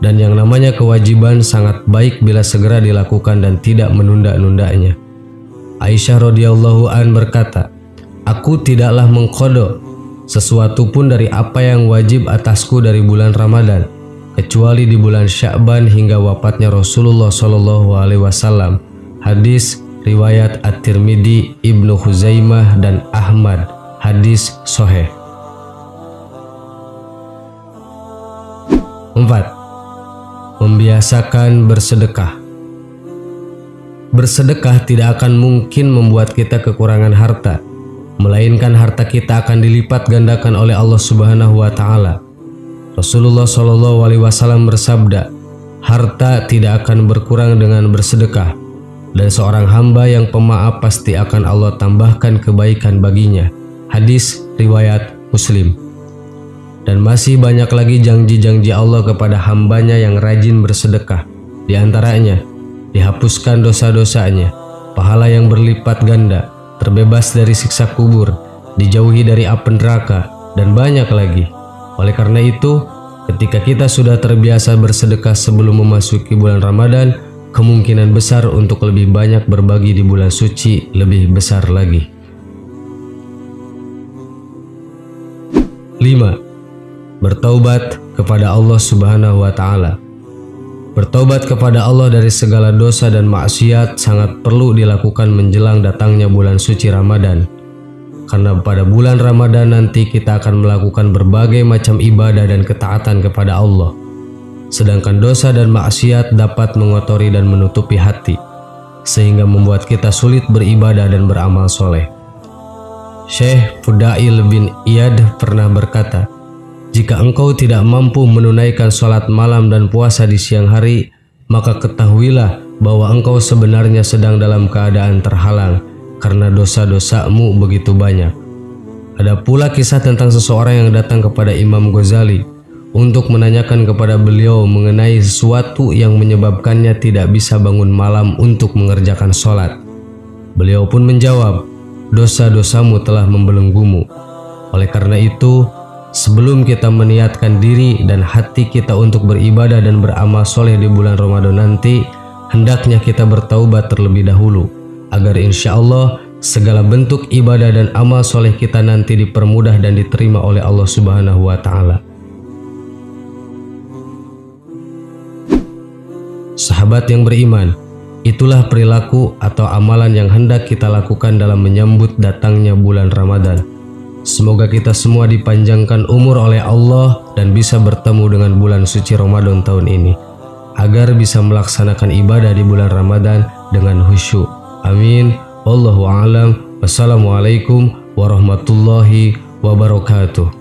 Dan yang namanya kewajiban sangat baik bila segera dilakukan dan tidak menunda-nundanya. Aisyah radhiyallahu an berkata, Aku tidaklah mengkodok sesuatu pun dari apa yang wajib atasku dari bulan Ramadan, kecuali di bulan Sya'ban hingga wafatnya Rasulullah Shallallahu Alaihi Wasallam. Hadis riwayat At-Tirmidzi, Ibnu Huzaimah dan Ahmad. Hadis Soheh. 4. Membiasakan bersedekah Bersedekah tidak akan mungkin membuat kita kekurangan harta, melainkan harta kita akan dilipat gandakan oleh Allah Subhanahu wa taala. Rasulullah Shallallahu alaihi wasallam bersabda, harta tidak akan berkurang dengan bersedekah dan seorang hamba yang pemaaf pasti akan Allah tambahkan kebaikan baginya. Hadis riwayat Muslim. Dan masih banyak lagi janji-janji Allah kepada hambanya yang rajin bersedekah. Di antaranya, dihapuskan dosa-dosanya, pahala yang berlipat ganda, terbebas dari siksa kubur, dijauhi dari api neraka, dan banyak lagi. Oleh karena itu, ketika kita sudah terbiasa bersedekah sebelum memasuki bulan Ramadan, kemungkinan besar untuk lebih banyak berbagi di bulan suci lebih besar lagi. 5. Bertaubat kepada Allah Subhanahu wa taala. Bertobat kepada Allah dari segala dosa dan maksiat sangat perlu dilakukan menjelang datangnya bulan suci Ramadan. Karena pada bulan Ramadan nanti kita akan melakukan berbagai macam ibadah dan ketaatan kepada Allah. Sedangkan dosa dan maksiat dapat mengotori dan menutupi hati, sehingga membuat kita sulit beribadah dan beramal soleh. Syekh Fudail bin Iyad pernah berkata, jika engkau tidak mampu menunaikan sholat malam dan puasa di siang hari, maka ketahuilah bahwa engkau sebenarnya sedang dalam keadaan terhalang karena dosa-dosamu begitu banyak. Ada pula kisah tentang seseorang yang datang kepada Imam Ghazali untuk menanyakan kepada beliau mengenai sesuatu yang menyebabkannya tidak bisa bangun malam untuk mengerjakan sholat. Beliau pun menjawab, dosa-dosamu telah membelenggumu. Oleh karena itu, Sebelum kita meniatkan diri dan hati kita untuk beribadah dan beramal soleh di bulan Ramadan nanti, hendaknya kita bertaubat terlebih dahulu, agar insya Allah segala bentuk ibadah dan amal soleh kita nanti dipermudah dan diterima oleh Allah Subhanahu wa Ta'ala. Sahabat yang beriman, itulah perilaku atau amalan yang hendak kita lakukan dalam menyambut datangnya bulan Ramadan Semoga kita semua dipanjangkan umur oleh Allah dan bisa bertemu dengan bulan suci Ramadan tahun ini agar bisa melaksanakan ibadah di bulan Ramadan dengan khusyuk. Amin. Wallahu a'lam. Wassalamualaikum warahmatullahi wabarakatuh.